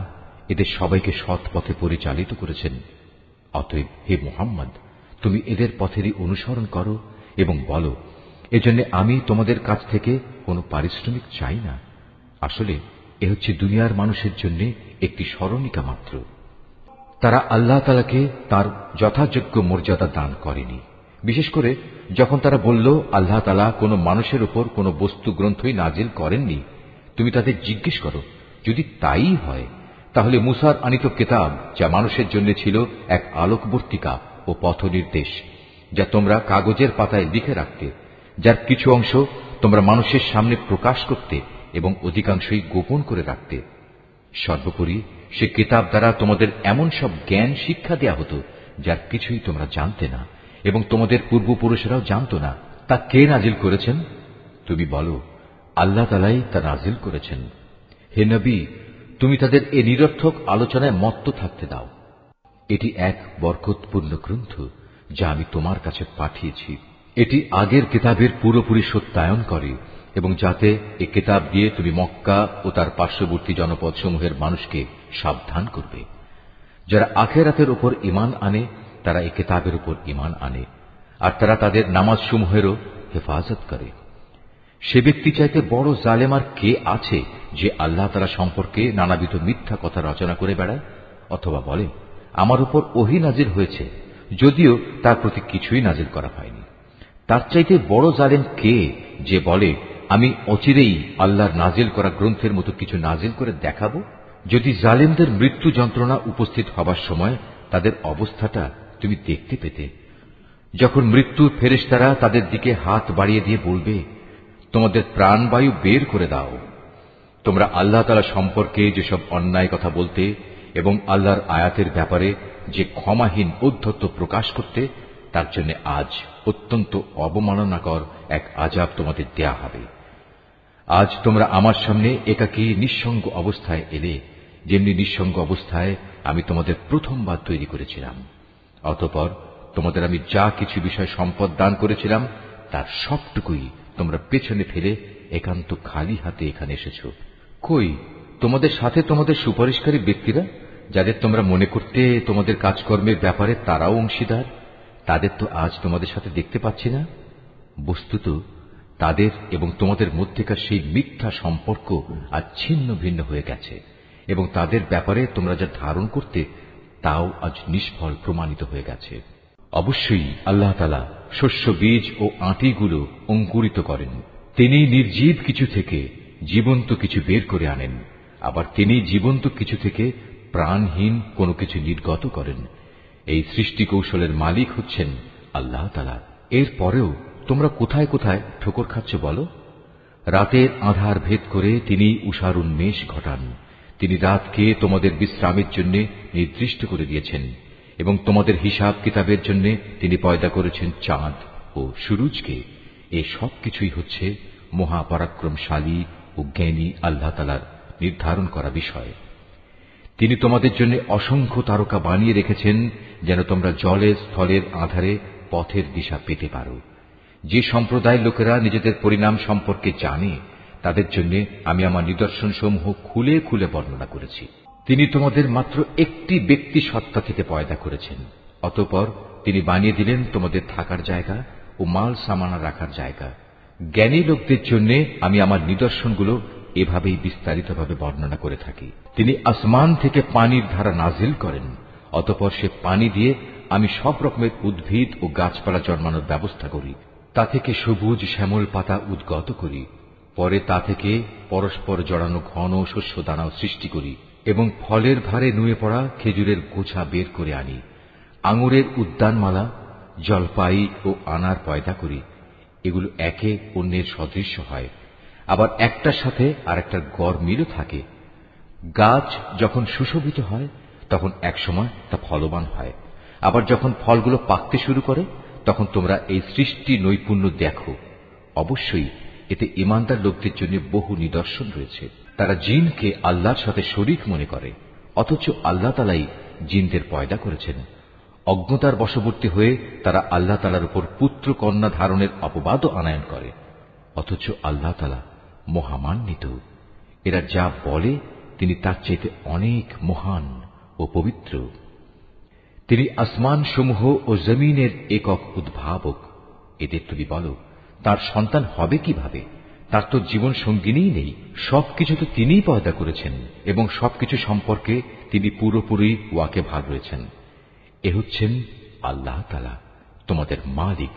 Speaker 1: এদের সবাইকে সৎ পথে পরিচালিত করেছেন অতএব হে মোহাম্মদ তুমি এদের পথেরই অনুসরণ করো এবং বলো এজন্য আমি তোমাদের কাছ থেকে কোনো পারিশ্রমিক চাই না আসলে এ হচ্ছে দুনিয়ার মানুষের জন্য একটি স্মরণিকা মাত্র তারা আল্লাহ তালাকে তার যথাযোগ্য মর্যাদা দান করেনি বিশেষ করে যখন তারা বলল আল্লাহ তালা কোনো মানুষের উপর কোনো বস্তু গ্রন্থই নাজিল করেননি তুমি তাদের জিজ্ঞেস করো যদি তাই হয় তাহলে মুসার আনিত কেতাব যা মানুষের জন্য ছিল এক আলোকবর্তিকা ও পথ নির্দেশ যা তোমরা কাগজের পাতায় লিখে রাখতে যার কিছু অংশ তোমরা মানুষের সামনে প্রকাশ করতে এবং অধিকাংশই গোপন করে রাখতে সর্বোপরি সে কিতাব দ্বারা তোমাদের এমন সব জ্ঞান শিক্ষা দেয়া হতো যার কিছুই তোমরা জানতে না এবং তোমাদের পূর্বপুরুষেরাও জানত না তা কে নাজিল করেছেন তুমি বলো আল্লাহ তালাই তা নাজিল করেছেন হে নবী তুমি তাদের এ নিরর্থক আলোচনায় মত্ত থাকতে দাও এটি এক বরকতপূর্ণ গ্রন্থ যা আমি তোমার কাছে পাঠিয়েছি এটি আগের কেতাবের পুরোপুরি সত্যায়ন করে এবং যাতে এ কেতাব দিয়ে তুমি মক্কা ও তার পার্শ্ববর্তী জনপদসমূহের মানুষকে সাবধান করবে যারা আখেরাতের উপর ইমান আনে তারা এ কেতাবের উপর ইমান আনে আর তারা তাদের নামাজসমূহেরও হেফাজত করে সে ব্যক্তি চাইতে বড় জালেমার কে আছে যে আল্লাহ তারা সম্পর্কে নানাবিধ মিথ্যা কথা রচনা করে বেড়ায় অথবা বলে আমার উপর ওহি নাজির হয়েছে যদিও তার প্রতি কিছুই নাজির করা হয়নি তার চাইতে বড় জালেম কে যে বলে আমি অচিরেই আল্লাহর নাজিল করা গ্রন্থের মতো কিছু নাজিল করে দেখাব যদি জালেমদের মৃত্যু যন্ত্রণা উপস্থিত হবার সময় তাদের অবস্থাটা তুমি দেখতে পেতে যখন মৃত্যুর তারা তাদের দিকে হাত বাড়িয়ে দিয়ে বলবে তোমাদের প্রাণবায়ু বের করে দাও তোমরা আল্লাহ তালা সম্পর্কে যেসব অন্যায় কথা বলতে এবং আল্লাহর আয়াতের ব্যাপারে যে ক্ষমাহীন অধ্যত্ত প্রকাশ করতে তার জন্য আজ অত্যন্ত অবমাননাকর এক আজাব তোমাদের দেয়া হবে আজ তোমরা আমার সামনে একাকী নিঃসঙ্গ অবস্থায় এলে যেমনি নিঃসঙ্গ অবস্থায় আমি তোমাদের প্রথমবার তৈরি করেছিলাম অতপর তোমাদের আমি যা কিছু বিষয় সম্পদ দান করেছিলাম তার সবটুকুই তোমরা পেছনে ফেলে একান্ত খালি হাতে এখানে এসেছ কই তোমাদের সাথে তোমাদের সুপারিশকারী ব্যক্তিরা যাদের তোমরা মনে করতে তোমাদের কাজকর্মের ব্যাপারে তারাও অংশীদার তাদের তো আজ তোমাদের সাথে দেখতে পাচ্ছি না বস্তুত তাদের এবং তোমাদের মধ্যেকার সেই মিথ্যা সম্পর্ক আজ ছিন্ন ভিন্ন হয়ে গেছে এবং তাদের ব্যাপারে তোমরা যা ধারণ করতে তাও আজ নিষ্ফল প্রমাণিত হয়ে গেছে অবশ্যই আল্লাহ তালা শস্য বীজ ও আটিগুলো অঙ্কুরিত করেন তিনি নির্জীব কিছু থেকে জীবন্ত কিছু বের করে আনেন আবার তিনি জীবন্ত কিছু থেকে প্রাণহীন কোনো কিছু নির্গত করেন এই সৃষ্টি কৌশলের মালিক হচ্ছেন আল্লাহ তালা এর পরেও তোমরা কোথায় কোথায় ঠোকর খাচ্ছ বলো রাতের আধার ভেদ করে তিনি উষারুন মেষ ঘটান তিনি রাতকে তোমাদের বিশ্রামের জন্য নির্দিষ্ট করে দিয়েছেন এবং তোমাদের হিসাব কিতাবের জন্য তিনি পয়দা করেছেন চাঁদ ও সুরুজকে এ সব কিছুই হচ্ছে মহাপরাক্রমশালী ও জ্ঞানী আল্লাহতালার নির্ধারণ করা বিষয় তিনি তোমাদের জন্য অসংখ্য তারকা বানিয়ে রেখেছেন যেন তোমরা জলের স্থলের আধারে পথের দিশা পেতে পারো যে সম্প্রদায়ের লোকেরা নিজেদের পরিণাম সম্পর্কে জানে তাদের জন্য আমি আমার নিদর্শন সমূহ খুলে খুলে বর্ণনা করেছি তিনি তোমাদের মাত্র একটি ব্যক্তি সত্তা থেকে পয়দা করেছেন অতপর তিনি বানিয়ে দিলেন তোমাদের থাকার জায়গা ও মাল সামানা রাখার জায়গা জ্ঞানী লোকদের জন্য আমি আমার নিদর্শনগুলো এভাবেই বিস্তারিতভাবে বর্ণনা করে থাকি তিনি আসমান থেকে পানির ধারা নাজিল করেন অতপর সে পানি দিয়ে আমি সব রকমের উদ্ভিদ ও গাছপালা জন্মানোর ব্যবস্থা করি তা থেকে সবুজ শ্যামল পাতা উদ্গত করি পরে তা থেকে পরস্পর জড়ানো ঘন শস্য দানাও সৃষ্টি করি এবং ফলের ভারে নুয়ে পড়া খেজুরের গোছা বের করে আনি আঙুরের উদ্যানমালা জলপাই ও আনার পয়দা করি এগুলো একে অন্যের সদৃশ্য হয় আবার একটার সাথে আর একটার গড় মিলও থাকে গাছ যখন সুশোভিত হয় তখন একসময় তা ফলবান হয় আবার যখন ফলগুলো পাকতে শুরু করে তখন তোমরা এই সৃষ্টি নৈপুণ্য দেখো অবশ্যই এতে ইমানদার লোকদের জন্য বহু নিদর্শন রয়েছে তারা জিনকে আল্লাহর সাথে শরিক মনে করে অথচ আল্লাহ তালাই জিনদের পয়দা করেছেন অজ্ঞতার বশবর্তী হয়ে তারা আল্লাহ তালার উপর পুত্র কন্যা ধারণের অপবাদও আনায়ন করে অথচ আল্লাহ তালা মহামান্বিত এরা যা বলে তিনি তার চাইতে অনেক মহান ও পবিত্র তিনি আসমানসমূহ ও জমিনের একক উদ্ভাবক এদের তুমি বলো তার সন্তান হবে কিভাবে তার তো জীবন সঙ্গিনী নেই সবকিছু তো তিনিই পয়দা করেছেন এবং সবকিছু সম্পর্কে তিনি পুরোপুরি ওয়াকে ভাগ রয়েছেন এ হচ্ছেন আল্লাহ তালা তোমাদের মালিক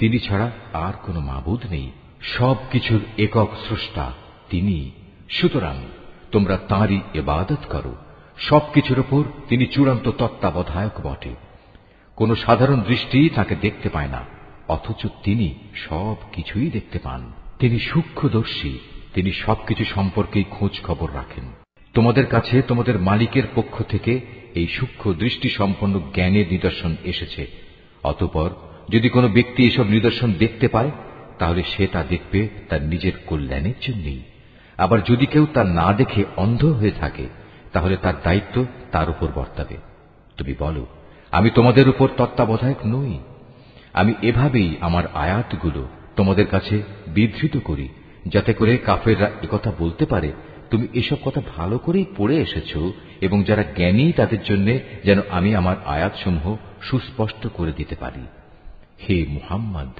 Speaker 1: তিনি ছাড়া আর কোনো মাবুদ নেই সব কিছুর একক স্রষ্টা তিনি সুতরাং তোমরা তাঁরই এবাদত করো সবকিছুর ওপর তিনি চূড়ান্ত তত্ত্বাবধায়ক বটে কোন সাধারণ দৃষ্টি তাকে দেখতে পায় না অথচ তিনি সব কিছুই দেখতে পান তিনি সূক্ষ্মদর্শী তিনি সবকিছু সম্পর্কেই খোঁজ খবর রাখেন তোমাদের কাছে তোমাদের মালিকের পক্ষ থেকে এই সূক্ষ্ম দৃষ্টি সম্পন্ন জ্ঞানের নিদর্শন এসেছে অতপর যদি কোনো ব্যক্তি এসব নিদর্শন দেখতে পায় তাহলে সে তা দেখবে তার নিজের কল্যাণের জন্যই আবার যদি কেউ তা না দেখে অন্ধ হয়ে থাকে তাহলে তার দায়িত্ব তার উপর বর্তাবে তুমি বলো আমি তোমাদের উপর তত্ত্বাবধায়ক নই আমি এভাবেই আমার আয়াতগুলো তোমাদের কাছে বিধৃত করি যাতে করে কাফেররা একথা বলতে পারে তুমি এসব কথা ভালো করেই পড়ে এসেছ এবং যারা জ্ঞানী তাদের জন্য যেন আমি আমার আয়াতসমূহ সুস্পষ্ট করে দিতে পারি হে মুহাম্মদ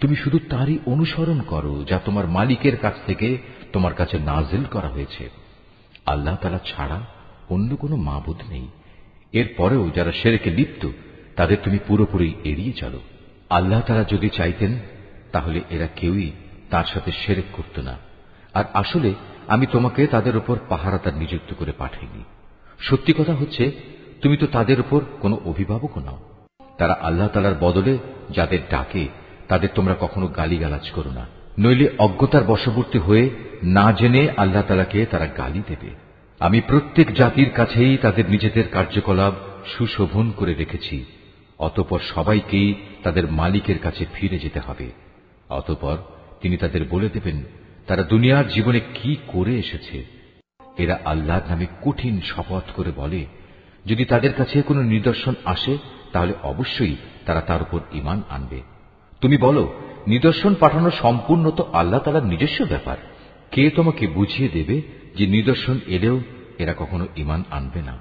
Speaker 1: তুমি শুধু তারই অনুসরণ করো যা তোমার মালিকের কাছ থেকে তোমার কাছে নাজিল করা হয়েছে আল্লাহ তালা ছাড়া অন্য কোনো মাবুদ নেই এর পরেও যারা সেরেকে লিপ্ত তাদের তুমি পুরোপুরি এড়িয়ে চলো আল্লাহ তারা যদি চাইতেন তাহলে এরা কেউই তার সাথে সেরেক করত না আর আসলে আমি তোমাকে তাদের পাহারা তার নিযুক্ত করে পাঠাইনি সত্যি কথা হচ্ছে তুমি তো তাদের উপর কোনো অভিভাবক নাও তারা আল্লাহ তালার বদলে যাদের ডাকে তাদের তোমরা কখনো গালিগালাজ করো না নইলে অজ্ঞতার বশবর্তী হয়ে না জেনে আল্লাহ তালাকে তারা গালি দেবে আমি প্রত্যেক জাতির কাছেই তাদের নিজেদের কার্যকলাপ সুশোভন করে রেখেছি অতপর সবাইকেই তাদের মালিকের কাছে ফিরে যেতে হবে অতপর তিনি তাদের বলে দেবেন তারা দুনিয়ার জীবনে কি করে এসেছে এরা আল্লাহর নামে কঠিন শপথ করে বলে যদি তাদের কাছে কোনো নিদর্শন আসে তাহলে অবশ্যই তারা তার উপর ইমান আনবে তুমি বলো নিদর্শন পাঠানো সম্পূর্ণ তো আল্লাহ তালার নিজস্ব ব্যাপার কে তোমাকে বুঝিয়ে দেবে যে নিদর্শন এলেও এরা কখনো ইমান আনবে না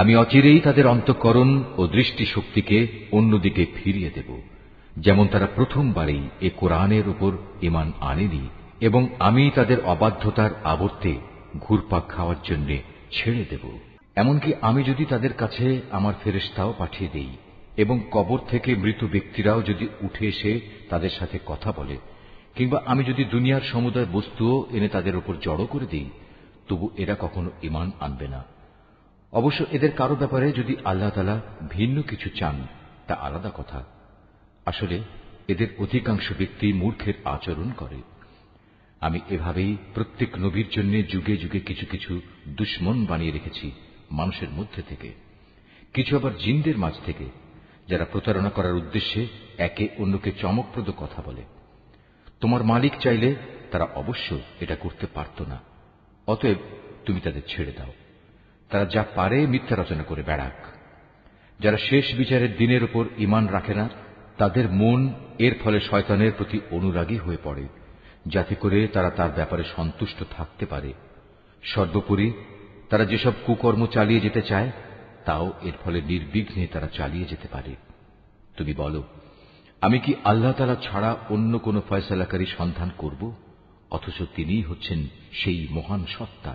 Speaker 1: আমি অচিরেই তাদের অন্তঃকরণ ও দৃষ্টিশক্তিকে অন্যদিকে ফিরিয়ে দেব যেমন তারা প্রথমবারেই এ কোরআনের উপর ইমান আনেনি এবং আমি তাদের অবাধ্যতার আবর্তে ঘুরপাক খাওয়ার জন্য ছেড়ে দেব এমনকি আমি যদি তাদের কাছে আমার ফেরেস্তাও পাঠিয়ে দেই এবং কবর থেকে মৃত ব্যক্তিরাও যদি উঠে এসে তাদের সাথে কথা বলে কিংবা আমি যদি দুনিয়ার সমুদায় বস্তুও এনে তাদের উপর জড়ো করে দিই তবু এরা কখনো ইমান আনবে না অবশ্য এদের কারো ব্যাপারে যদি আল্লাহ তালা ভিন্ন কিছু চান তা আলাদা কথা আসলে এদের অধিকাংশ ব্যক্তি মূর্খের আচরণ করে আমি এভাবেই প্রত্যেক নবীর জন্য যুগে যুগে কিছু কিছু দুশ্মন বানিয়ে রেখেছি মানুষের মধ্যে থেকে কিছু আবার জিনদের মাঝ থেকে যারা প্রতারণা করার উদ্দেশ্যে একে অন্যকে চমকপ্রদ কথা বলে তোমার মালিক চাইলে তারা অবশ্য এটা করতে পারত না অতএব তুমি তাদের ছেড়ে দাও তারা যা পারে মিথ্যা রচনা করে বেড়াক যারা শেষ বিচারের দিনের উপর ইমান রাখে না তাদের মন এর ফলে শয়তানের প্রতি অনুরাগী হয়ে পড়ে যাতে করে তারা তার ব্যাপারে সন্তুষ্ট থাকতে পারে সর্বোপরি তারা যেসব কুকর্ম চালিয়ে যেতে চায় তাও এর ফলে নির্বিঘ্নে তারা চালিয়ে যেতে পারে তুমি বলো আমি কি আল্লাহ তালা ছাড়া অন্য কোন ফয়সালাকারী সন্ধান করব অথচ তিনিই হচ্ছেন সেই মহান সত্তা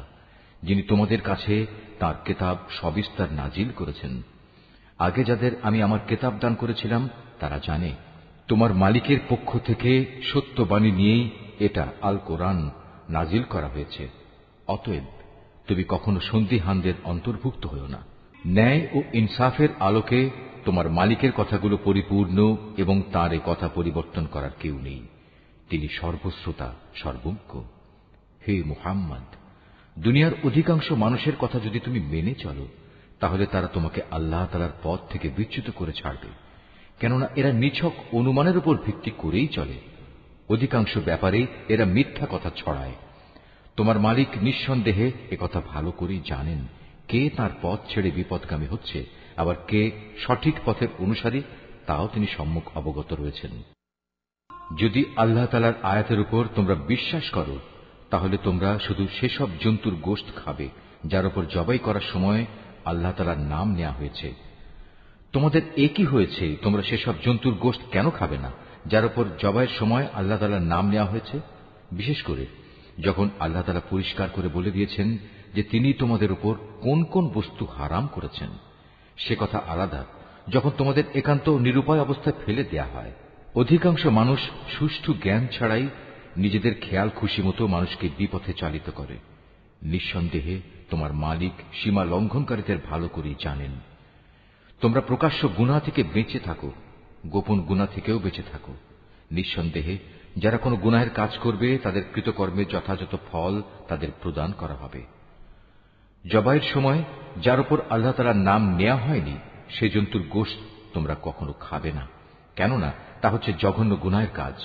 Speaker 1: যিনি তোমাদের কাছে তার কেতাব সবিস্তার নাজিল করেছেন আগে যাদের আমি আমার কেতাব দান করেছিলাম তারা জানে তোমার মালিকের পক্ষ থেকে সত্যবাণী নিয়েই এটা আল কোরআন নাজিল করা হয়েছে অতএব তুমি কখনো সন্দিহানদের অন্তর্ভুক্ত হও না ন্যায় ও ইনসাফের আলোকে তোমার মালিকের কথাগুলো পরিপূর্ণ এবং তার এ কথা পরিবর্তন করার কেউ নেই তিনি সর্বশ্রোতা সর্বজ্ঞ হে মুহাম্মদ দুনিয়ার অধিকাংশ মানুষের কথা যদি তুমি মেনে চলো তাহলে তারা তোমাকে আল্লাহ তালার পথ থেকে বিচ্যুত করে ছাড়বে কেননা এরা নিছক অনুমানের উপর ভিত্তি করেই চলে অধিকাংশ ব্যাপারে এরা মিথ্যা কথা ছড়ায় তোমার মালিক নিঃসন্দেহে কথা ভালো করেই জানেন কে তার পথ ছেড়ে বিপদগামী হচ্ছে আবার কে সঠিক পথের অনুসারী তাও তিনি সম্মুখ অবগত রয়েছেন যদি আল্লাহ তালার আয়াতের উপর তোমরা বিশ্বাস করো তাহলে তোমরা শুধু সেসব জন্তুর গোষ্ঠ খাবে যার উপর জবাই করার সময় আল্লাহ তালার নাম নেওয়া হয়েছে তোমাদের একই হয়েছে তোমরা সেসব জন্তুর গোষ্ঠ কেন খাবে না যার উপর জবাইয়ের সময় আল্লাহ তালার নাম নেওয়া হয়েছে বিশেষ করে যখন আল্লাহ তালা পরিষ্কার করে বলে দিয়েছেন যে তিনি তোমাদের উপর কোন কোন বস্তু হারাম করেছেন সে কথা আলাদা যখন তোমাদের একান্ত নিরুপায় অবস্থায় ফেলে দেয়া হয় অধিকাংশ মানুষ সুষ্ঠু জ্ঞান ছাড়াই নিজেদের খেয়াল খুশি মতো মানুষকে বিপথে চালিত করে নিঃসন্দেহে তোমার মালিক সীমা লঙ্ঘনকারীদের ভালো করেই জানেন তোমরা প্রকাশ্য গুণা থেকে বেঁচে থাকো গোপন গুণা থেকেও বেঁচে থাকো নিঃসন্দেহে যারা কোনো গুনাহের কাজ করবে তাদের কৃতকর্মের যথাযথ ফল তাদের প্রদান করা হবে জবাইয়ের সময় যার উপর আল্লাহ তালার নাম নেওয়া হয়নি সে জন্তুর গোষ্ঠ তোমরা কখনো খাবে না কেননা তা হচ্ছে জঘন্য গুনায়ের কাজ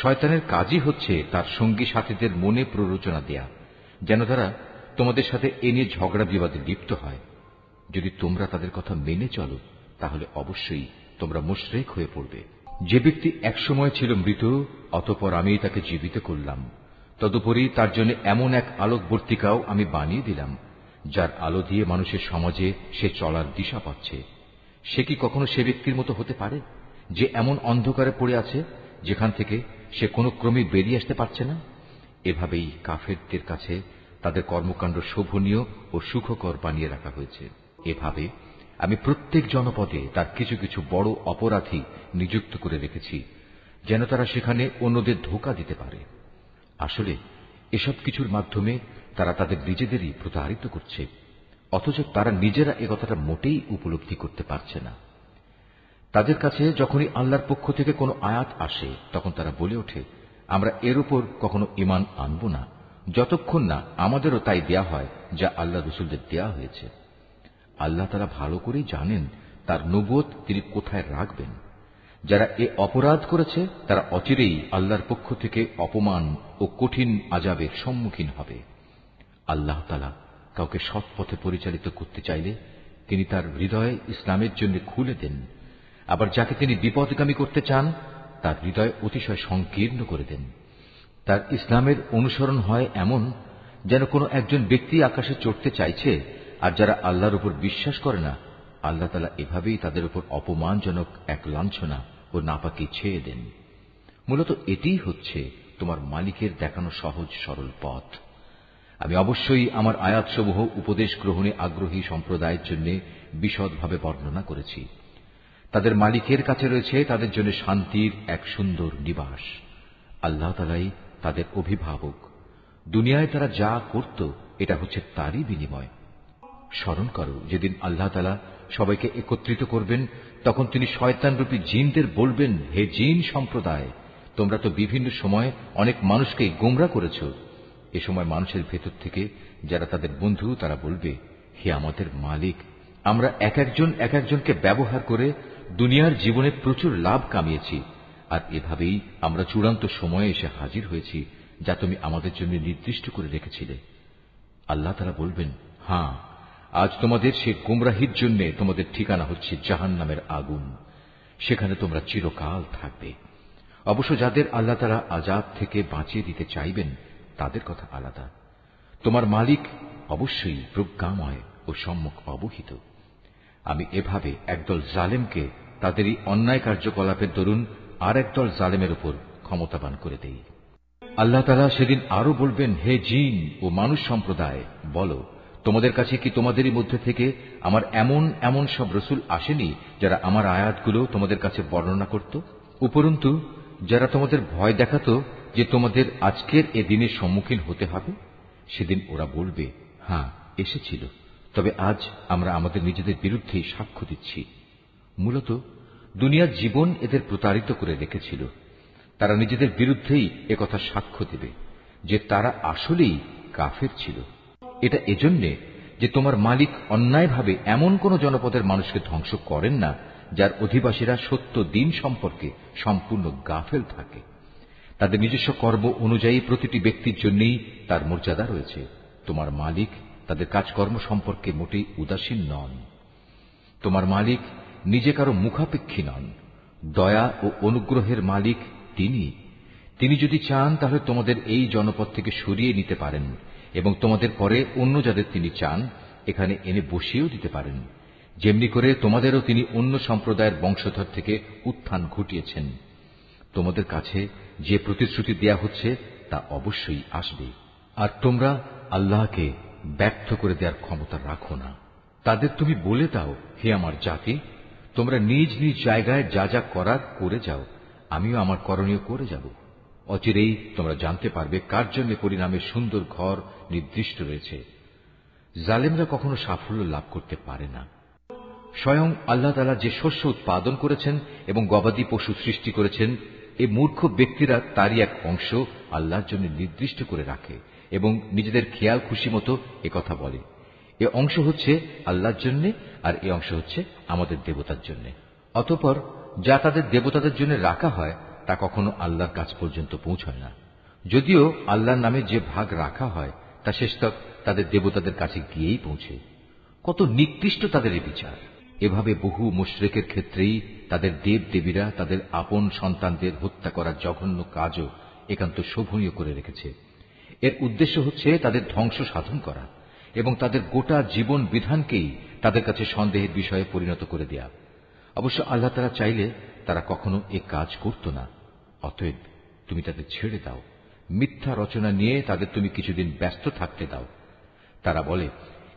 Speaker 1: শয়তানের কাজই হচ্ছে তার সঙ্গী সাথীদের মনে প্ররোচনা দেয়া যেন তারা তোমাদের সাথে এ নিয়ে ঝগড়া বিবাদে লিপ্ত হয় যদি তোমরা তাদের কথা মেনে চলো তাহলে অবশ্যই তোমরা মুশ্রেক হয়ে পড়বে যে ব্যক্তি একসময় ছিল মৃত অতপর আমি তাকে জীবিত করলাম তদুপরি তার জন্য এমন এক আলোকবর্তিকাও আমি বানিয়ে দিলাম যার আলো দিয়ে মানুষের সমাজে সে চলার দিশা পাচ্ছে সে কি কখনো সে ব্যক্তির মতো হতে পারে যে এমন অন্ধকারে পড়ে আছে যেখান থেকে সে কোনো ক্রমে বেরিয়ে আসতে পারছে না এভাবেই কাফেরদের কাছে তাদের কর্মকাণ্ড শোভনীয় ও সুখকর বানিয়ে রাখা হয়েছে এভাবে আমি প্রত্যেক জনপদে তার কিছু কিছু বড় অপরাধী নিযুক্ত করে রেখেছি যেন তারা সেখানে অন্যদের ধোকা দিতে পারে আসলে এসব কিছুর মাধ্যমে তারা তাদের নিজেদেরই প্রতারিত করছে অথচ তারা নিজেরা এ কথাটা মোটেই উপলব্ধি করতে পারছে না তাদের কাছে যখনই আল্লাহর পক্ষ থেকে কোনো আয়াত আসে তখন তারা বলে ওঠে আমরা এর উপর কখনো ইমান আনব না যতক্ষণ না আমাদেরও তাই দেয়া হয় যা আল্লাহ রসুলদের দেয়া হয়েছে আল্লাহ তারা ভালো করেই জানেন তার নবোধ তিনি কোথায় রাখবেন যারা এ অপরাধ করেছে তারা অচিরেই আল্লাহর পক্ষ থেকে অপমান ও কঠিন আজাবের সম্মুখীন হবে আল্লাহ তালা কাউকে সৎ পথে পরিচালিত করতে চাইলে তিনি তার হৃদয় ইসলামের জন্য খুলে দেন আবার যাকে তিনি বিপদগামী করতে চান তার হৃদয় অতিশয় সংকীর্ণ করে দেন তার ইসলামের অনুসরণ হয় এমন যেন কোনো একজন ব্যক্তি আকাশে চড়তে চাইছে আর যারা আল্লাহর উপর বিশ্বাস করে না আল্লাহ তালা এভাবেই তাদের উপর অপমানজনক এক লাঞ্ছনা ও নাপাকি ছেয়ে দেন মূলত এটি হচ্ছে তোমার মালিকের দেখানো সহজ সরল পথ আমি অবশ্যই আমার আয়াতসমূহ উপদেশ গ্রহণে আগ্রহী সম্প্রদায়ের জন্য বিশদভাবে বর্ণনা করেছি তাদের মালিকের কাছে রয়েছে তাদের জন্য শান্তির এক সুন্দর নিবাস আল্লাহ তালাই তাদের অভিভাবক দুনিয়ায় তারা যা করত এটা হচ্ছে তারই বিনিময় স্মরণ করো যেদিন আল্লাহ তালা সবাইকে একত্রিত করবেন তখন তিনি শয়তানরূপী জিনদের বলবেন হে জিন সম্প্রদায় তোমরা তো বিভিন্ন সময় অনেক মানুষকে গোমরা করেছ এ সময় মানুষের ভেতর থেকে যারা তাদের বন্ধু তারা বলবে হে আমাদের মালিক আমরা এক একজন এক একজনকে ব্যবহার করে দুনিয়ার জীবনে প্রচুর লাভ কামিয়েছি আর এভাবেই আমরা চূড়ান্ত সময়ে এসে হাজির হয়েছি যা তুমি আমাদের জন্য নির্দিষ্ট করে রেখেছিলে আল্লাহ তারা বলবেন হ্যাঁ আজ তোমাদের সে গুমরাহির জন্য তোমাদের ঠিকানা হচ্ছে জাহান নামের আগুন সেখানে তোমরা চিরকাল থাকবে অবশ্য যাদের আল্লাহ তারা আজাদ থেকে বাঁচিয়ে দিতে চাইবেন তাদের কথা আলাদা তোমার মালিক অবশ্যই প্রজ্ঞাময় ও সম্মুখ অবহিত আমি এভাবে একদল জালেমকে তাদেরই অন্যায় কার্যকলাপের দরুন আর একদল জালেমের উপর ক্ষমতাবান করে দেই আল্লাহ তালা সেদিন আরো বলবেন হে জিন ও মানুষ সম্প্রদায় বলো তোমাদের কাছে কি তোমাদেরই মধ্যে থেকে আমার এমন এমন সব রসুল আসেনি যারা আমার আয়াতগুলো তোমাদের কাছে বর্ণনা করত উপরন্তু যারা তোমাদের ভয় দেখাত যে তোমাদের আজকের এ দিনের সম্মুখীন হতে হবে সেদিন ওরা বলবে হ্যাঁ এসেছিল তবে আজ আমরা আমাদের নিজেদের বিরুদ্ধেই সাক্ষ্য দিচ্ছি মূলত দুনিয়ার জীবন এদের প্রতারিত করে রেখেছিল তারা নিজেদের বিরুদ্ধেই একথা সাক্ষ্য দেবে যে তারা আসলেই কাফের ছিল এটা এজন্যে যে তোমার মালিক অন্যায়ভাবে এমন কোন জনপদের মানুষকে ধ্বংস করেন না যার অধিবাসীরা সত্য দিন সম্পর্কে সম্পূর্ণ গাফেল থাকে তাদের নিজস্ব কর্ম অনুযায়ী প্রতিটি ব্যক্তির জন্যই তার মর্যাদা রয়েছে তোমার মালিক তাদের কাজকর্ম সম্পর্কে মোটেই উদাসীন নন তোমার মালিক নিজে কারো মুখাপেক্ষী নন দয়া ও অনুগ্রহের মালিক তিনি তিনি যদি চান তাহলে তোমাদের এই জনপদ থেকে সরিয়ে নিতে পারেন এবং তোমাদের পরে অন্য যাদের তিনি চান এখানে এনে বসিয়েও দিতে পারেন যেমনি করে তোমাদেরও তিনি অন্য সম্প্রদায়ের বংশধর থেকে উত্থান ঘটিয়েছেন তোমাদের কাছে যে প্রতিশ্রুতি দেয়া হচ্ছে তা অবশ্যই আসবে আর তোমরা আল্লাহকে ব্যর্থ করে দেওয়ার ক্ষমতা রাখো না তাদের তুমি বলে দাও হে আমার জাতি তোমরা নিজ নিজ জায়গায় যা যা করার করে যাও আমিও আমার করণীয় করে যাব অচিরেই তোমরা জানতে পারবে কার জন্য পরিণামে সুন্দর ঘর নির্দিষ্ট রয়েছে জালেমরা কখনো সাফল্য লাভ করতে পারে না স্বয়ং আল্লাহ তালা যে শস্য উৎপাদন করেছেন এবং গবাদি পশু সৃষ্টি করেছেন এ মূর্খ ব্যক্তিরা তারই এক অংশ আল্লাহর জন্য নির্দিষ্ট করে রাখে এবং নিজেদের খেয়াল খুশি মতো কথা বলে এ অংশ হচ্ছে আল্লাহর জন্য আর এ অংশ হচ্ছে আমাদের দেবতার জন্য অতপর যা তাদের দেবতাদের জন্য রাখা হয় তা কখনো আল্লাহর কাছ পর্যন্ত পৌঁছয় না যদিও আল্লাহর নামে যে ভাগ রাখা হয় তা শেষতক তাদের দেবতাদের কাছে গিয়েই পৌঁছে কত নিকৃষ্ট তাদের এ বিচার এভাবে বহু মুশরেকের ক্ষেত্রেই তাদের দেব দেবীরা তাদের আপন সন্তানদের হত্যা করার জঘন্য কাজও একান্ত শোভনীয় করে রেখেছে এর উদ্দেশ্য হচ্ছে তাদের ধ্বংস সাধন করা এবং তাদের গোটা জীবন বিধানকেই তাদের কাছে সন্দেহের বিষয়ে পরিণত করে দেয়া অবশ্য আল্লাহ তারা চাইলে তারা কখনো এ কাজ করত না অতএব তুমি তাদের ছেড়ে দাও মিথ্যা রচনা নিয়ে তাদের তুমি কিছুদিন ব্যস্ত থাকতে দাও তারা বলে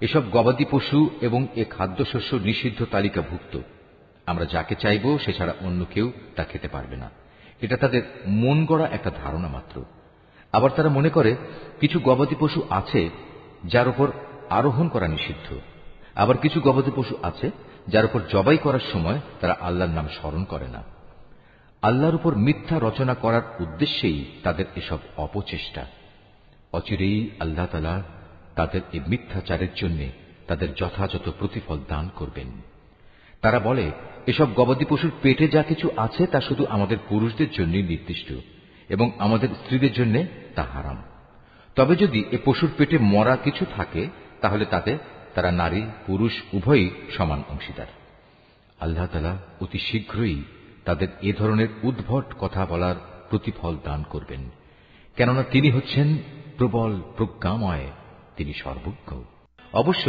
Speaker 1: এসব গবাদি পশু এবং এ খাদ্যশস্য নিষিদ্ধ তালিকাভুক্ত আমরা যাকে চাইব সে ছাড়া অন্য কেউ তা খেতে পারবে না এটা তাদের মন গড়া একটা ধারণা মাত্র আবার তারা মনে করে কিছু গবাদি পশু আছে যার উপর আরোহণ করা নিষিদ্ধ আবার কিছু গবাদি পশু আছে যার উপর জবাই করার সময় তারা আল্লাহর নাম স্মরণ করে না আল্লাহর উপর মিথ্যা রচনা করার উদ্দেশ্যেই তাদের এসব অপচেষ্টা অচিরেই আল্লাহ তালা তাদের এই মিথ্যাচারের জন্য তাদের যথাযথ প্রতিফল দান করবেন তারা বলে এসব গবাদি পশুর পেটে যা কিছু আছে তা শুধু আমাদের পুরুষদের জন্য নির্দিষ্ট এবং আমাদের স্ত্রীদের জন্য তা হারাম তবে যদি এ পশুর পেটে মরা কিছু থাকে তাহলে তাতে তারা নারী পুরুষ উভয়ই সমান অংশীদার আল্লাহ তালা অতি শীঘ্রই তাদের এ ধরনের উদ্ভট কথা বলার প্রতিফল দান করবেন কেননা তিনি হচ্ছেন প্রবল প্রজ্ঞাময় তিনি সর্বজ্ঞ অবশ্য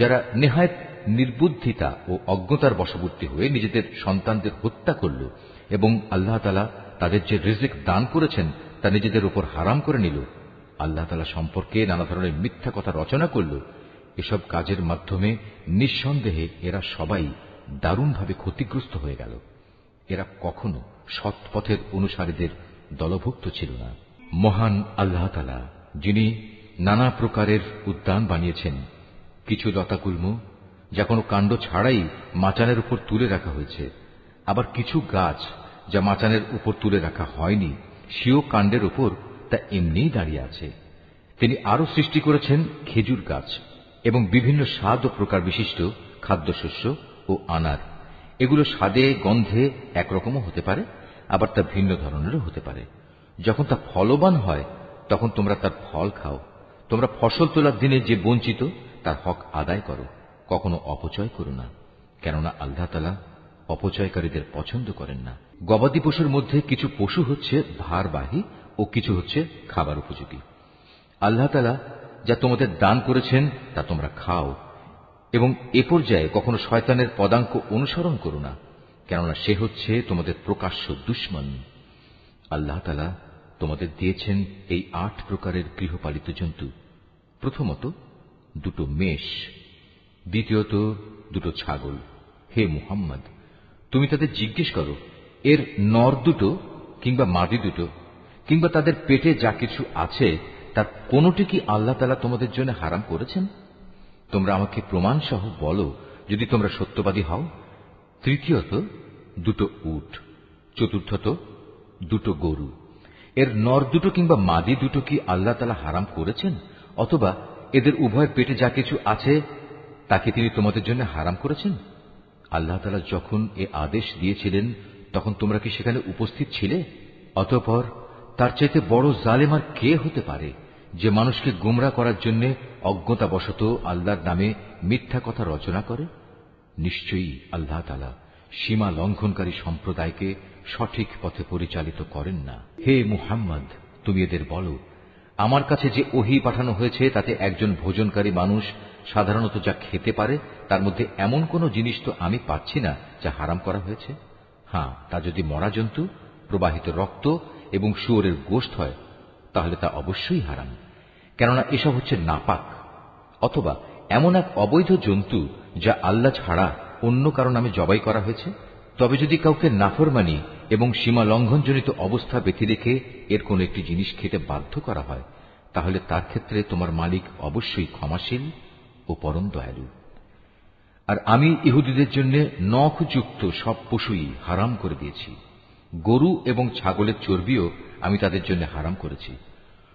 Speaker 1: যারা নেহায়ত নির্বুদ্ধিতা ও অজ্ঞতার বশবর্তী হয়ে নিজেদের সন্তানদের হত্যা করল এবং আল্লাহ তালা তাদের যে রিজিক দান করেছেন তা নিজেদের উপর হারাম করে নিল আল্লাহ তালা সম্পর্কে নানা ধরনের মিথ্যা কথা রচনা করল এসব কাজের মাধ্যমে নিঃসন্দেহে এরা সবাই দারুণভাবে ক্ষতিগ্রস্ত হয়ে গেল এরা কখনো সৎপথের অনুসারীদের দলভুক্ত ছিল না মহান আল্লাহ তালা যিনি নানা প্রকারের উদ্যান বানিয়েছেন কিছু লতাকুলম যা কোনো কাণ্ড ছাড়াই মাচানের উপর তুলে রাখা হয়েছে আবার কিছু গাছ যা মাচানের উপর তুলে রাখা হয়নি সেও কাণ্ডের উপর তা এমনিই দাঁড়িয়ে আছে তিনি আরও সৃষ্টি করেছেন খেজুর গাছ এবং বিভিন্ন স্বাদ ও প্রকার বিশিষ্ট খাদ্যশস্য ও আনার এগুলো স্বাদে গন্ধে একরকমও হতে পারে আবার তা ভিন্ন ধরনেরও হতে পারে যখন তা ফলবান হয় তখন তোমরা তার ফল খাও তোমরা ফসল তোলার দিনে যে বঞ্চিত তার হক আদায় করো কখনো অপচয় করো না কেননা আল্লাহ তালা অপচয়কারীদের পছন্দ করেন না গবাদি পশুর মধ্যে কিছু পশু হচ্ছে ভারবাহী ও কিছু হচ্ছে খাবার উপযোগী আল্লাহ তালা যা তোমাদের দান করেছেন তা তোমরা খাও এবং এ পর্যায়ে কখনো শয়তানের পদাঙ্ক অনুসরণ করো না কেননা সে হচ্ছে তোমাদের প্রকাশ্য দুশ্মন আল্লাহ তালা তোমাদের দিয়েছেন এই আট প্রকারের গৃহপালিত জন্তু প্রথমত দুটো মেষ দ্বিতীয়ত দুটো ছাগল হে মুহাম্মদ তুমি তাদের জিজ্ঞেস করো এর নর দুটো কিংবা মাদি দুটো কিংবা তাদের পেটে যা কিছু আছে তার কোনোটি কি আল্লাহ তালা তোমাদের জন্য হারাম করেছেন তোমরা আমাকে প্রমাণ সহ বলো যদি তোমরা সত্যবাদী হও তৃতীয়ত দুটো উট চতুর্থত দুটো গরু এর নর দুটো কিংবা মাদি দুটো কি আল্লাহ তালা হারাম করেছেন অথবা এদের উভয়ের পেটে যা কিছু আছে তাকে তিনি তোমাদের জন্য হারাম করেছেন আল্লাহ তালা যখন এ আদেশ দিয়েছিলেন তখন তোমরা কি সেখানে উপস্থিত ছিলে অতঃপর তার চাইতে বড় জালেমার কে হতে পারে যে মানুষকে গুমরা করার জন্য অজ্ঞতাবশত আল্লাহর নামে মিথ্যা কথা রচনা করে নিশ্চয়ই আল্লাহ তালা সীমা লঙ্ঘনকারী সম্প্রদায়কে সঠিক পথে পরিচালিত করেন না হে মুহাম্মদ তুমি এদের বলো আমার কাছে যে ওহি পাঠানো হয়েছে তাতে একজন ভোজনকারী মানুষ সাধারণত যা খেতে পারে তার মধ্যে এমন কোনো জিনিস তো আমি পাচ্ছি না যা হারাম করা হয়েছে হ্যাঁ তা যদি মরা জন্তু প্রবাহিত রক্ত এবং শুয়োরের গোষ্ঠ হয় তাহলে তা অবশ্যই হারাম কেননা এসব হচ্ছে নাপাক অথবা এমন এক অবৈধ জন্তু যা আল্লাহ ছাড়া অন্য কারো নামে জবাই করা হয়েছে তবে যদি কাউকে নাফরমানি এবং সীমা লঙ্ঘনজনিত অবস্থা ব্যথি রেখে এর কোন একটি জিনিস খেতে বাধ্য করা হয় তাহলে তার ক্ষেত্রে তোমার মালিক অবশ্যই ক্ষমাশীল ও পরম দয়ালু আর আমি ইহুদিদের জন্য নখযুক্ত সব পশুই হারাম করে দিয়েছি গরু এবং ছাগলের চর্বিও আমি তাদের জন্য হারাম করেছি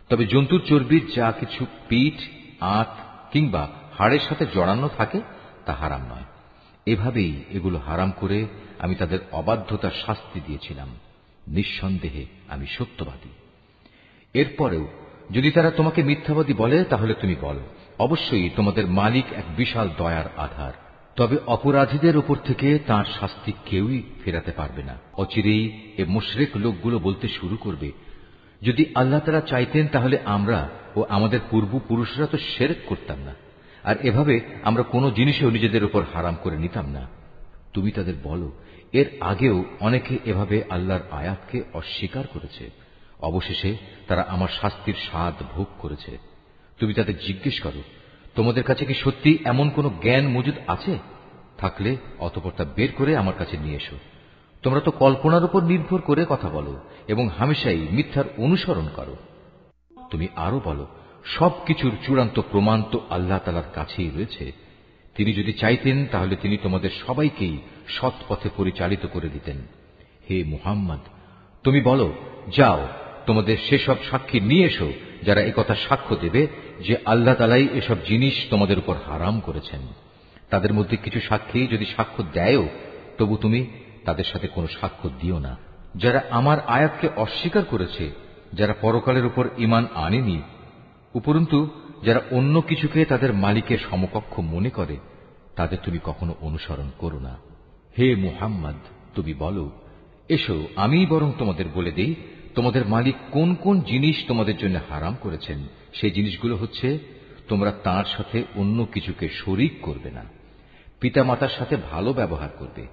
Speaker 1: তবে জন্তুর চর্বির যা কিছু পিঠ আঁত কিংবা হাড়ের সাথে জড়ানো থাকে তা হারাম নয় এভাবেই এগুলো হারাম করে আমি তাদের অবাধ্যতার শাস্তি দিয়েছিলাম নিঃসন্দেহে আমি সত্যবাদী এরপরেও যদি তারা তোমাকে মিথ্যাবাদী বলে তাহলে তুমি বল অবশ্যই তোমাদের মালিক এক বিশাল দয়ার আধার তবে অপরাধীদের উপর থেকে তার শাস্তি কেউই ফেরাতে পারবে না অচিরেই এ মুশ্রেক লোকগুলো বলতে শুরু করবে যদি আল্লাহ তারা চাইতেন তাহলে আমরা ও আমাদের পূর্বপুরুষরা তো সেরেক করতাম না আর এভাবে আমরা কোনো জিনিসেও নিজেদের উপর হারাম করে নিতাম না তুমি তাদের বলো এর আগেও অনেকে এভাবে আল্লাহর আয়াতকে অস্বীকার করেছে অবশেষে তারা আমার শাস্তির স্বাদ ভোগ করেছে তুমি তাদের জিজ্ঞেস করো তোমাদের কাছে কি সত্যি এমন কোনো জ্ঞান মজুদ আছে থাকলে অতপর তা বের করে আমার কাছে নিয়ে এসো তোমরা তো কল্পনার উপর নির্ভর করে কথা বলো এবং হামেশাই মিথ্যার অনুসরণ করো তুমি আরো বলো সবকিছুর চূড়ান্ত প্রমাণ তো আল্লাহ তালার কাছেই রয়েছে তিনি যদি চাইতেন তাহলে তিনি তোমাদের সবাইকেই সৎ পথে পরিচালিত করে দিতেন হে মুহাম্মদ তুমি বলো যাও তোমাদের সেসব সাক্ষী নিয়ে এসো যারা একথা সাক্ষ্য দেবে যে আল্লাহ তালাই এসব জিনিস তোমাদের উপর হারাম করেছেন তাদের মধ্যে কিছু সাক্ষী যদি সাক্ষ্য দেয়ও তবু তুমি তাদের সাথে কোনো সাক্ষ্য দিও না যারা আমার আয়াতকে অস্বীকার করেছে যারা পরকালের উপর ইমান আনেনি উপরন্তু যারা অন্য কিছুকে তাদের মালিকের সমকক্ষ মনে করে তাদের তুমি কখনো অনুসরণ করো না হে মুহাম্মদ তুমি বলো এসো আমি বরং তোমাদের বলে দিই তোমাদের মালিক কোন কোন জিনিস তোমাদের জন্য হারাম করেছেন সেই জিনিসগুলো হচ্ছে তোমরা তার সাথে অন্য কিছুকে শরিক করবে না পিতামাতার সাথে ভালো ব্যবহার করবে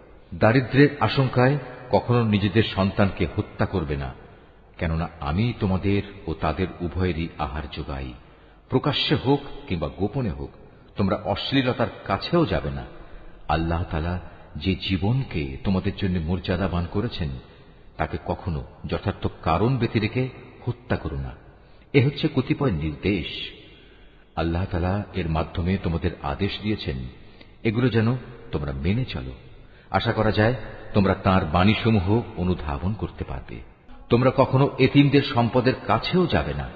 Speaker 1: দারিদ্রের আশঙ্কায় কখনো নিজেদের সন্তানকে হত্যা করবে না কেননা আমি তোমাদের ও তাদের উভয়েরই আহার যোগাই প্রকাশ্যে হোক কিংবা গোপনে হোক তোমরা অশ্লীলতার কাছেও যাবে না আল্লাহ তালা যে জীবনকে তোমাদের জন্য মর্যাদাবান করেছেন তাকে কখনো যথার্থ কারণ ব্যতি রেখে হত্যা করো না এ হচ্ছে কতিপয় নির্দেশ আল্লাহ তালা এর মাধ্যমে তোমাদের আদেশ দিয়েছেন এগুলো যেন তোমরা মেনে চলো আশা করা যায় তোমরা তাঁর বাণীসমূহ অনুধাবন করতে পারবে তোমরা কখনো এতিমদের সম্পদের কাছেও যাবে না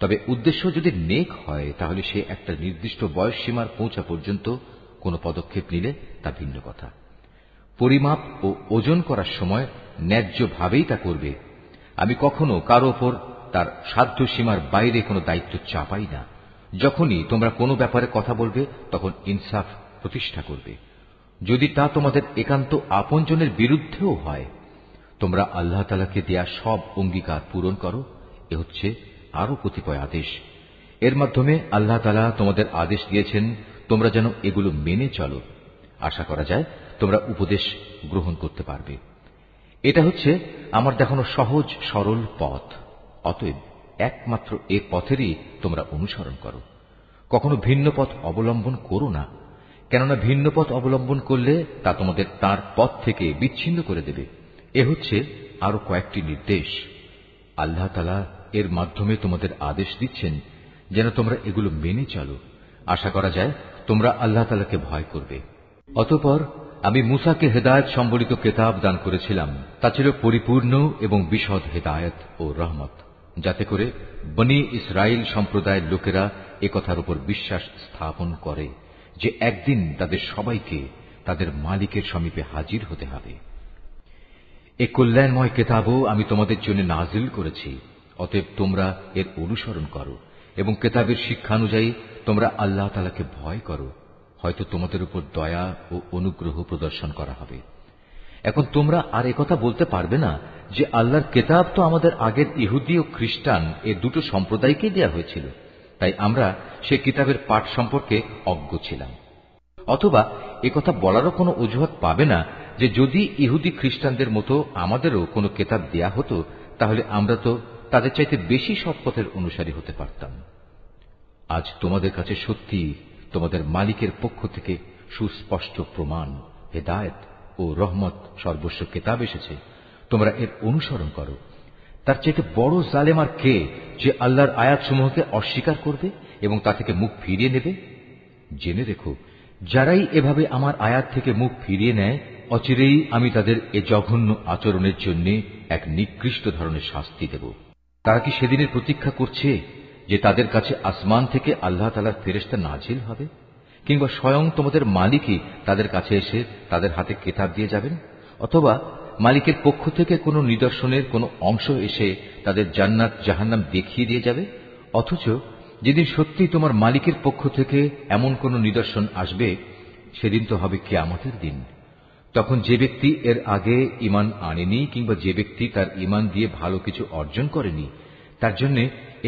Speaker 1: তবে উদ্দেশ্য যদি নেক হয় তাহলে সে একটা নির্দিষ্ট বয়স সীমার পৌঁছা পর্যন্ত কোনো পদক্ষেপ নিলে তা ভিন্ন কথা পরিমাপ ও ওজন করার সময় ন্যায্যভাবেই তা করবে আমি কখনো কারো ওপর তার সাধ্য সীমার বাইরে কোনো দায়িত্ব চাপাই না যখনই তোমরা কোনো ব্যাপারে কথা বলবে তখন ইনসাফ প্রতিষ্ঠা করবে যদি তা তোমাদের একান্ত আপনজনের বিরুদ্ধেও হয় তোমরা আল্লাহ তালাকে দেয়া সব অঙ্গীকার পূরণ করো এ হচ্ছে আরও কতিপয় আদেশ এর মাধ্যমে আল্লাহ তালা তোমাদের আদেশ দিয়েছেন তোমরা যেন এগুলো মেনে চলো আশা করা যায় তোমরা উপদেশ গ্রহণ করতে পারবে এটা হচ্ছে আমার দেখানো সহজ সরল পথ অতএব একমাত্র এ পথেরই তোমরা অনুসরণ করো কখনো ভিন্ন পথ অবলম্বন করো না কেননা ভিন্ন পথ অবলম্বন করলে তা তোমাদের তার পথ থেকে বিচ্ছিন্ন করে দেবে এ হচ্ছে আরো কয়েকটি নির্দেশ আল্লাহ তালা এর মাধ্যমে তোমাদের আদেশ দিচ্ছেন যেন তোমরা এগুলো মেনে চলো আশা করা যায় তোমরা আল্লাহ তালাকে ভয় করবে অতপর আমি মুসাকে হেদায়ত সম্বলিত কেতাব দান করেছিলাম তা ছিল পরিপূর্ণ এবং বিশদ হেদায়ত ও রহমত যাতে করে বনি ইসরায়েল সম্প্রদায়ের লোকেরা একথার উপর বিশ্বাস স্থাপন করে যে একদিন তাদের সবাইকে তাদের মালিকের সমীপে হাজির হতে হবে এ কল্যাণময় কেতাবও আমি তোমাদের জন্য নাজিল করেছি অতএব তোমরা এর অনুসরণ করো এবং কেতাবের শিক্ষানুযায়ী তোমরা আল্লাহ তালাকে ভয় করো হয়তো তোমাদের উপর দয়া ও অনুগ্রহ প্রদর্শন করা হবে এখন তোমরা আর একথা বলতে পারবে না যে আল্লাহর কেতাব তো আমাদের আগের ইহুদি ও খ্রিস্টান এ দুটো সম্প্রদায়কেই দেওয়া হয়েছিল তাই আমরা সে কিতাবের পাঠ সম্পর্কে অজ্ঞ ছিলাম অথবা কথা বলারও কোনো অজুহাত পাবে না যে যদি ইহুদি খ্রিস্টানদের মতো আমাদেরও কোনো কেতাব দেয়া হতো তাহলে আমরা তো তাদের চাইতে বেশি সৎপথের অনুসারী হতে পারতাম আজ তোমাদের কাছে সত্যি তোমাদের মালিকের পক্ষ থেকে সুস্পষ্ট প্রমাণ হেদায়ত ও রহমত সর্বস্ব কেতাব এসেছে তোমরা এর অনুসরণ করো তার চেয়ে বড় জালেম আর কে যে আল্লাহর আয়াতসমূহকে অস্বীকার করবে এবং তা থেকে মুখ ফিরিয়ে নেবে জেনে রেখো যারাই এভাবে আমার আয়াত থেকে মুখ ফিরিয়ে নেয় অচিরেই আমি তাদের এ জঘন্য আচরণের জন্য এক নিকৃষ্ট ধরনের শাস্তি দেব তারা কি সেদিনের প্রতীক্ষা করছে যে তাদের কাছে আসমান থেকে আল্লাহ তালার ফেরেস্তা নাজিল হবে কিংবা স্বয়ং তোমাদের মালিকই তাদের কাছে এসে তাদের হাতে কেতাব দিয়ে যাবেন অথবা মালিকের পক্ষ থেকে কোনো নিদর্শনের কোনো অংশ এসে তাদের জান্নাত জাহান্নাম দেখিয়ে দিয়ে যাবে অথচ যেদিন সত্যি তোমার মালিকের পক্ষ থেকে এমন কোনো নিদর্শন আসবে সেদিন তো হবে কে আমাদের দিন তখন যে ব্যক্তি এর আগে ইমান আনেনি কিংবা যে ব্যক্তি তার ইমান দিয়ে ভালো কিছু অর্জন করেনি তার জন্য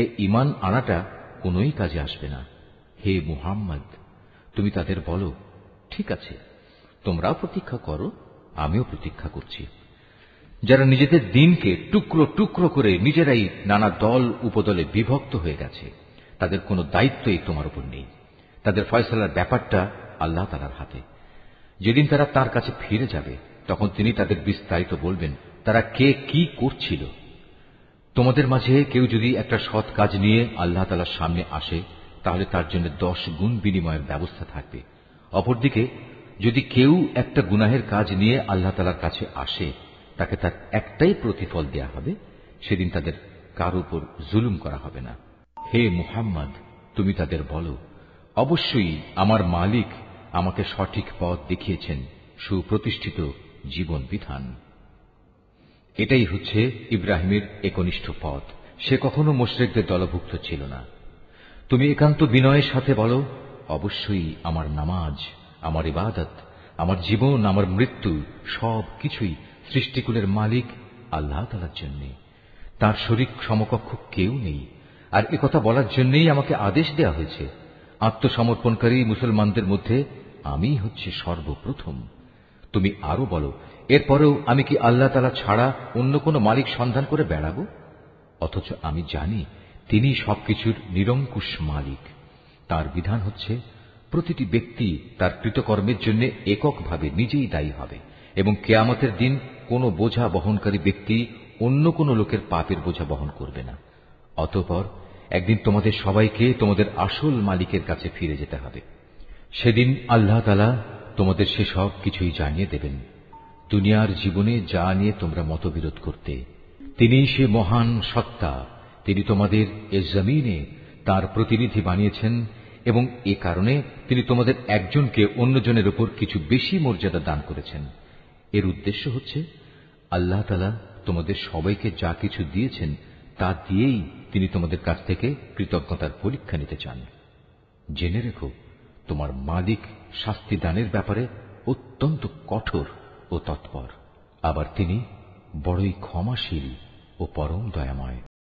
Speaker 1: এ ইমান আনাটা কোনোই কাজে আসবে না হে মুহাম্মদ তুমি তাদের বলো ঠিক আছে তোমরাও প্রতীক্ষা করো আমিও প্রতীক্ষা করছি যারা নিজেদের দিনকে টুকরো টুকরো করে নিজেরাই নানা দল উপদলে বিভক্ত হয়ে গেছে তাদের কোনো দায়িত্বই তোমার উপর নেই তাদের ফয়সলার ব্যাপারটা আল্লাহ তালার হাতে যেদিন তারা তার কাছে ফিরে যাবে তখন তিনি তাদের বিস্তারিত বলবেন তারা কে কি করছিল তোমাদের মাঝে কেউ যদি একটা সৎ কাজ নিয়ে আল্লাহ তালার সামনে আসে তাহলে তার জন্য দশ গুণ বিনিময়ের ব্যবস্থা থাকবে অপরদিকে যদি কেউ একটা গুনাহের কাজ নিয়ে আল্লাহ তালার কাছে আসে তাকে তার একটাই প্রতিফল দেয়া হবে সেদিন তাদের কার উপর জুলুম করা হবে না হে মুহাম্মদ তুমি তাদের বলো অবশ্যই আমার মালিক আমাকে সঠিক পথ দেখিয়েছেন সুপ্রতিষ্ঠিত জীবন বিধান এটাই হচ্ছে ইব্রাহিমের একনিষ্ঠ পথ সে কখনো মোশরেকদের দলভুক্ত ছিল না তুমি একান্ত বিনয়ের সাথে বলো অবশ্যই আমার নামাজ আমার ইবাদত আমার জীবন আমার মৃত্যু সব কিছুই সৃষ্টিকুলের মালিক আল্লাহ তালার জন্যে তার শরীর সমকক্ষ কেউ নেই আর একথা বলার জন্যেই আমাকে আদেশ দেয়া হয়েছে আত্মসমর্পণকারী মুসলমানদের মধ্যে আমি হচ্ছে সর্বপ্রথম তুমি আরো বলো এরপরেও আমি কি আল্লাহ তালা ছাড়া অন্য কোনো মালিক সন্ধান করে বেড়াবো অথচ আমি জানি তিনি সবকিছুর নিরঙ্কুশ মালিক তার বিধান হচ্ছে প্রতিটি ব্যক্তি তার কৃতকর্মের জন্য এককভাবে নিজেই দায়ী হবে এবং কেয়ামতের দিন কোনো বোঝা বহনকারী ব্যক্তি অন্য কোনো লোকের পাপের বোঝা বহন করবে না অতঃপর একদিন তোমাদের সবাইকে তোমাদের আসল মালিকের কাছে ফিরে যেতে হবে সেদিন আল্লাহ তালা তোমাদের সে সব কিছুই জানিয়ে দেবেন দুনিয়ার জীবনে যা নিয়ে তোমরা মতবিরোধ করতে তিনি সে মহান সত্তা তিনি তোমাদের এ জমিনে তার প্রতিনিধি বানিয়েছেন এবং এ কারণে তিনি তোমাদের একজনকে অন্যজনের উপর কিছু বেশি মর্যাদা দান করেছেন এর উদ্দেশ্য হচ্ছে আল্লাহ তালা তোমাদের সবাইকে যা কিছু দিয়েছেন তা দিয়েই তিনি তোমাদের কাছ থেকে কৃতজ্ঞতার পরীক্ষা নিতে চান জেনে রেখো তোমার মালিক শাস্তি দানের ব্যাপারে অত্যন্ত কঠোর ও তৎপর আবার তিনি বড়ই ক্ষমাশীল ও পরম দয়াময়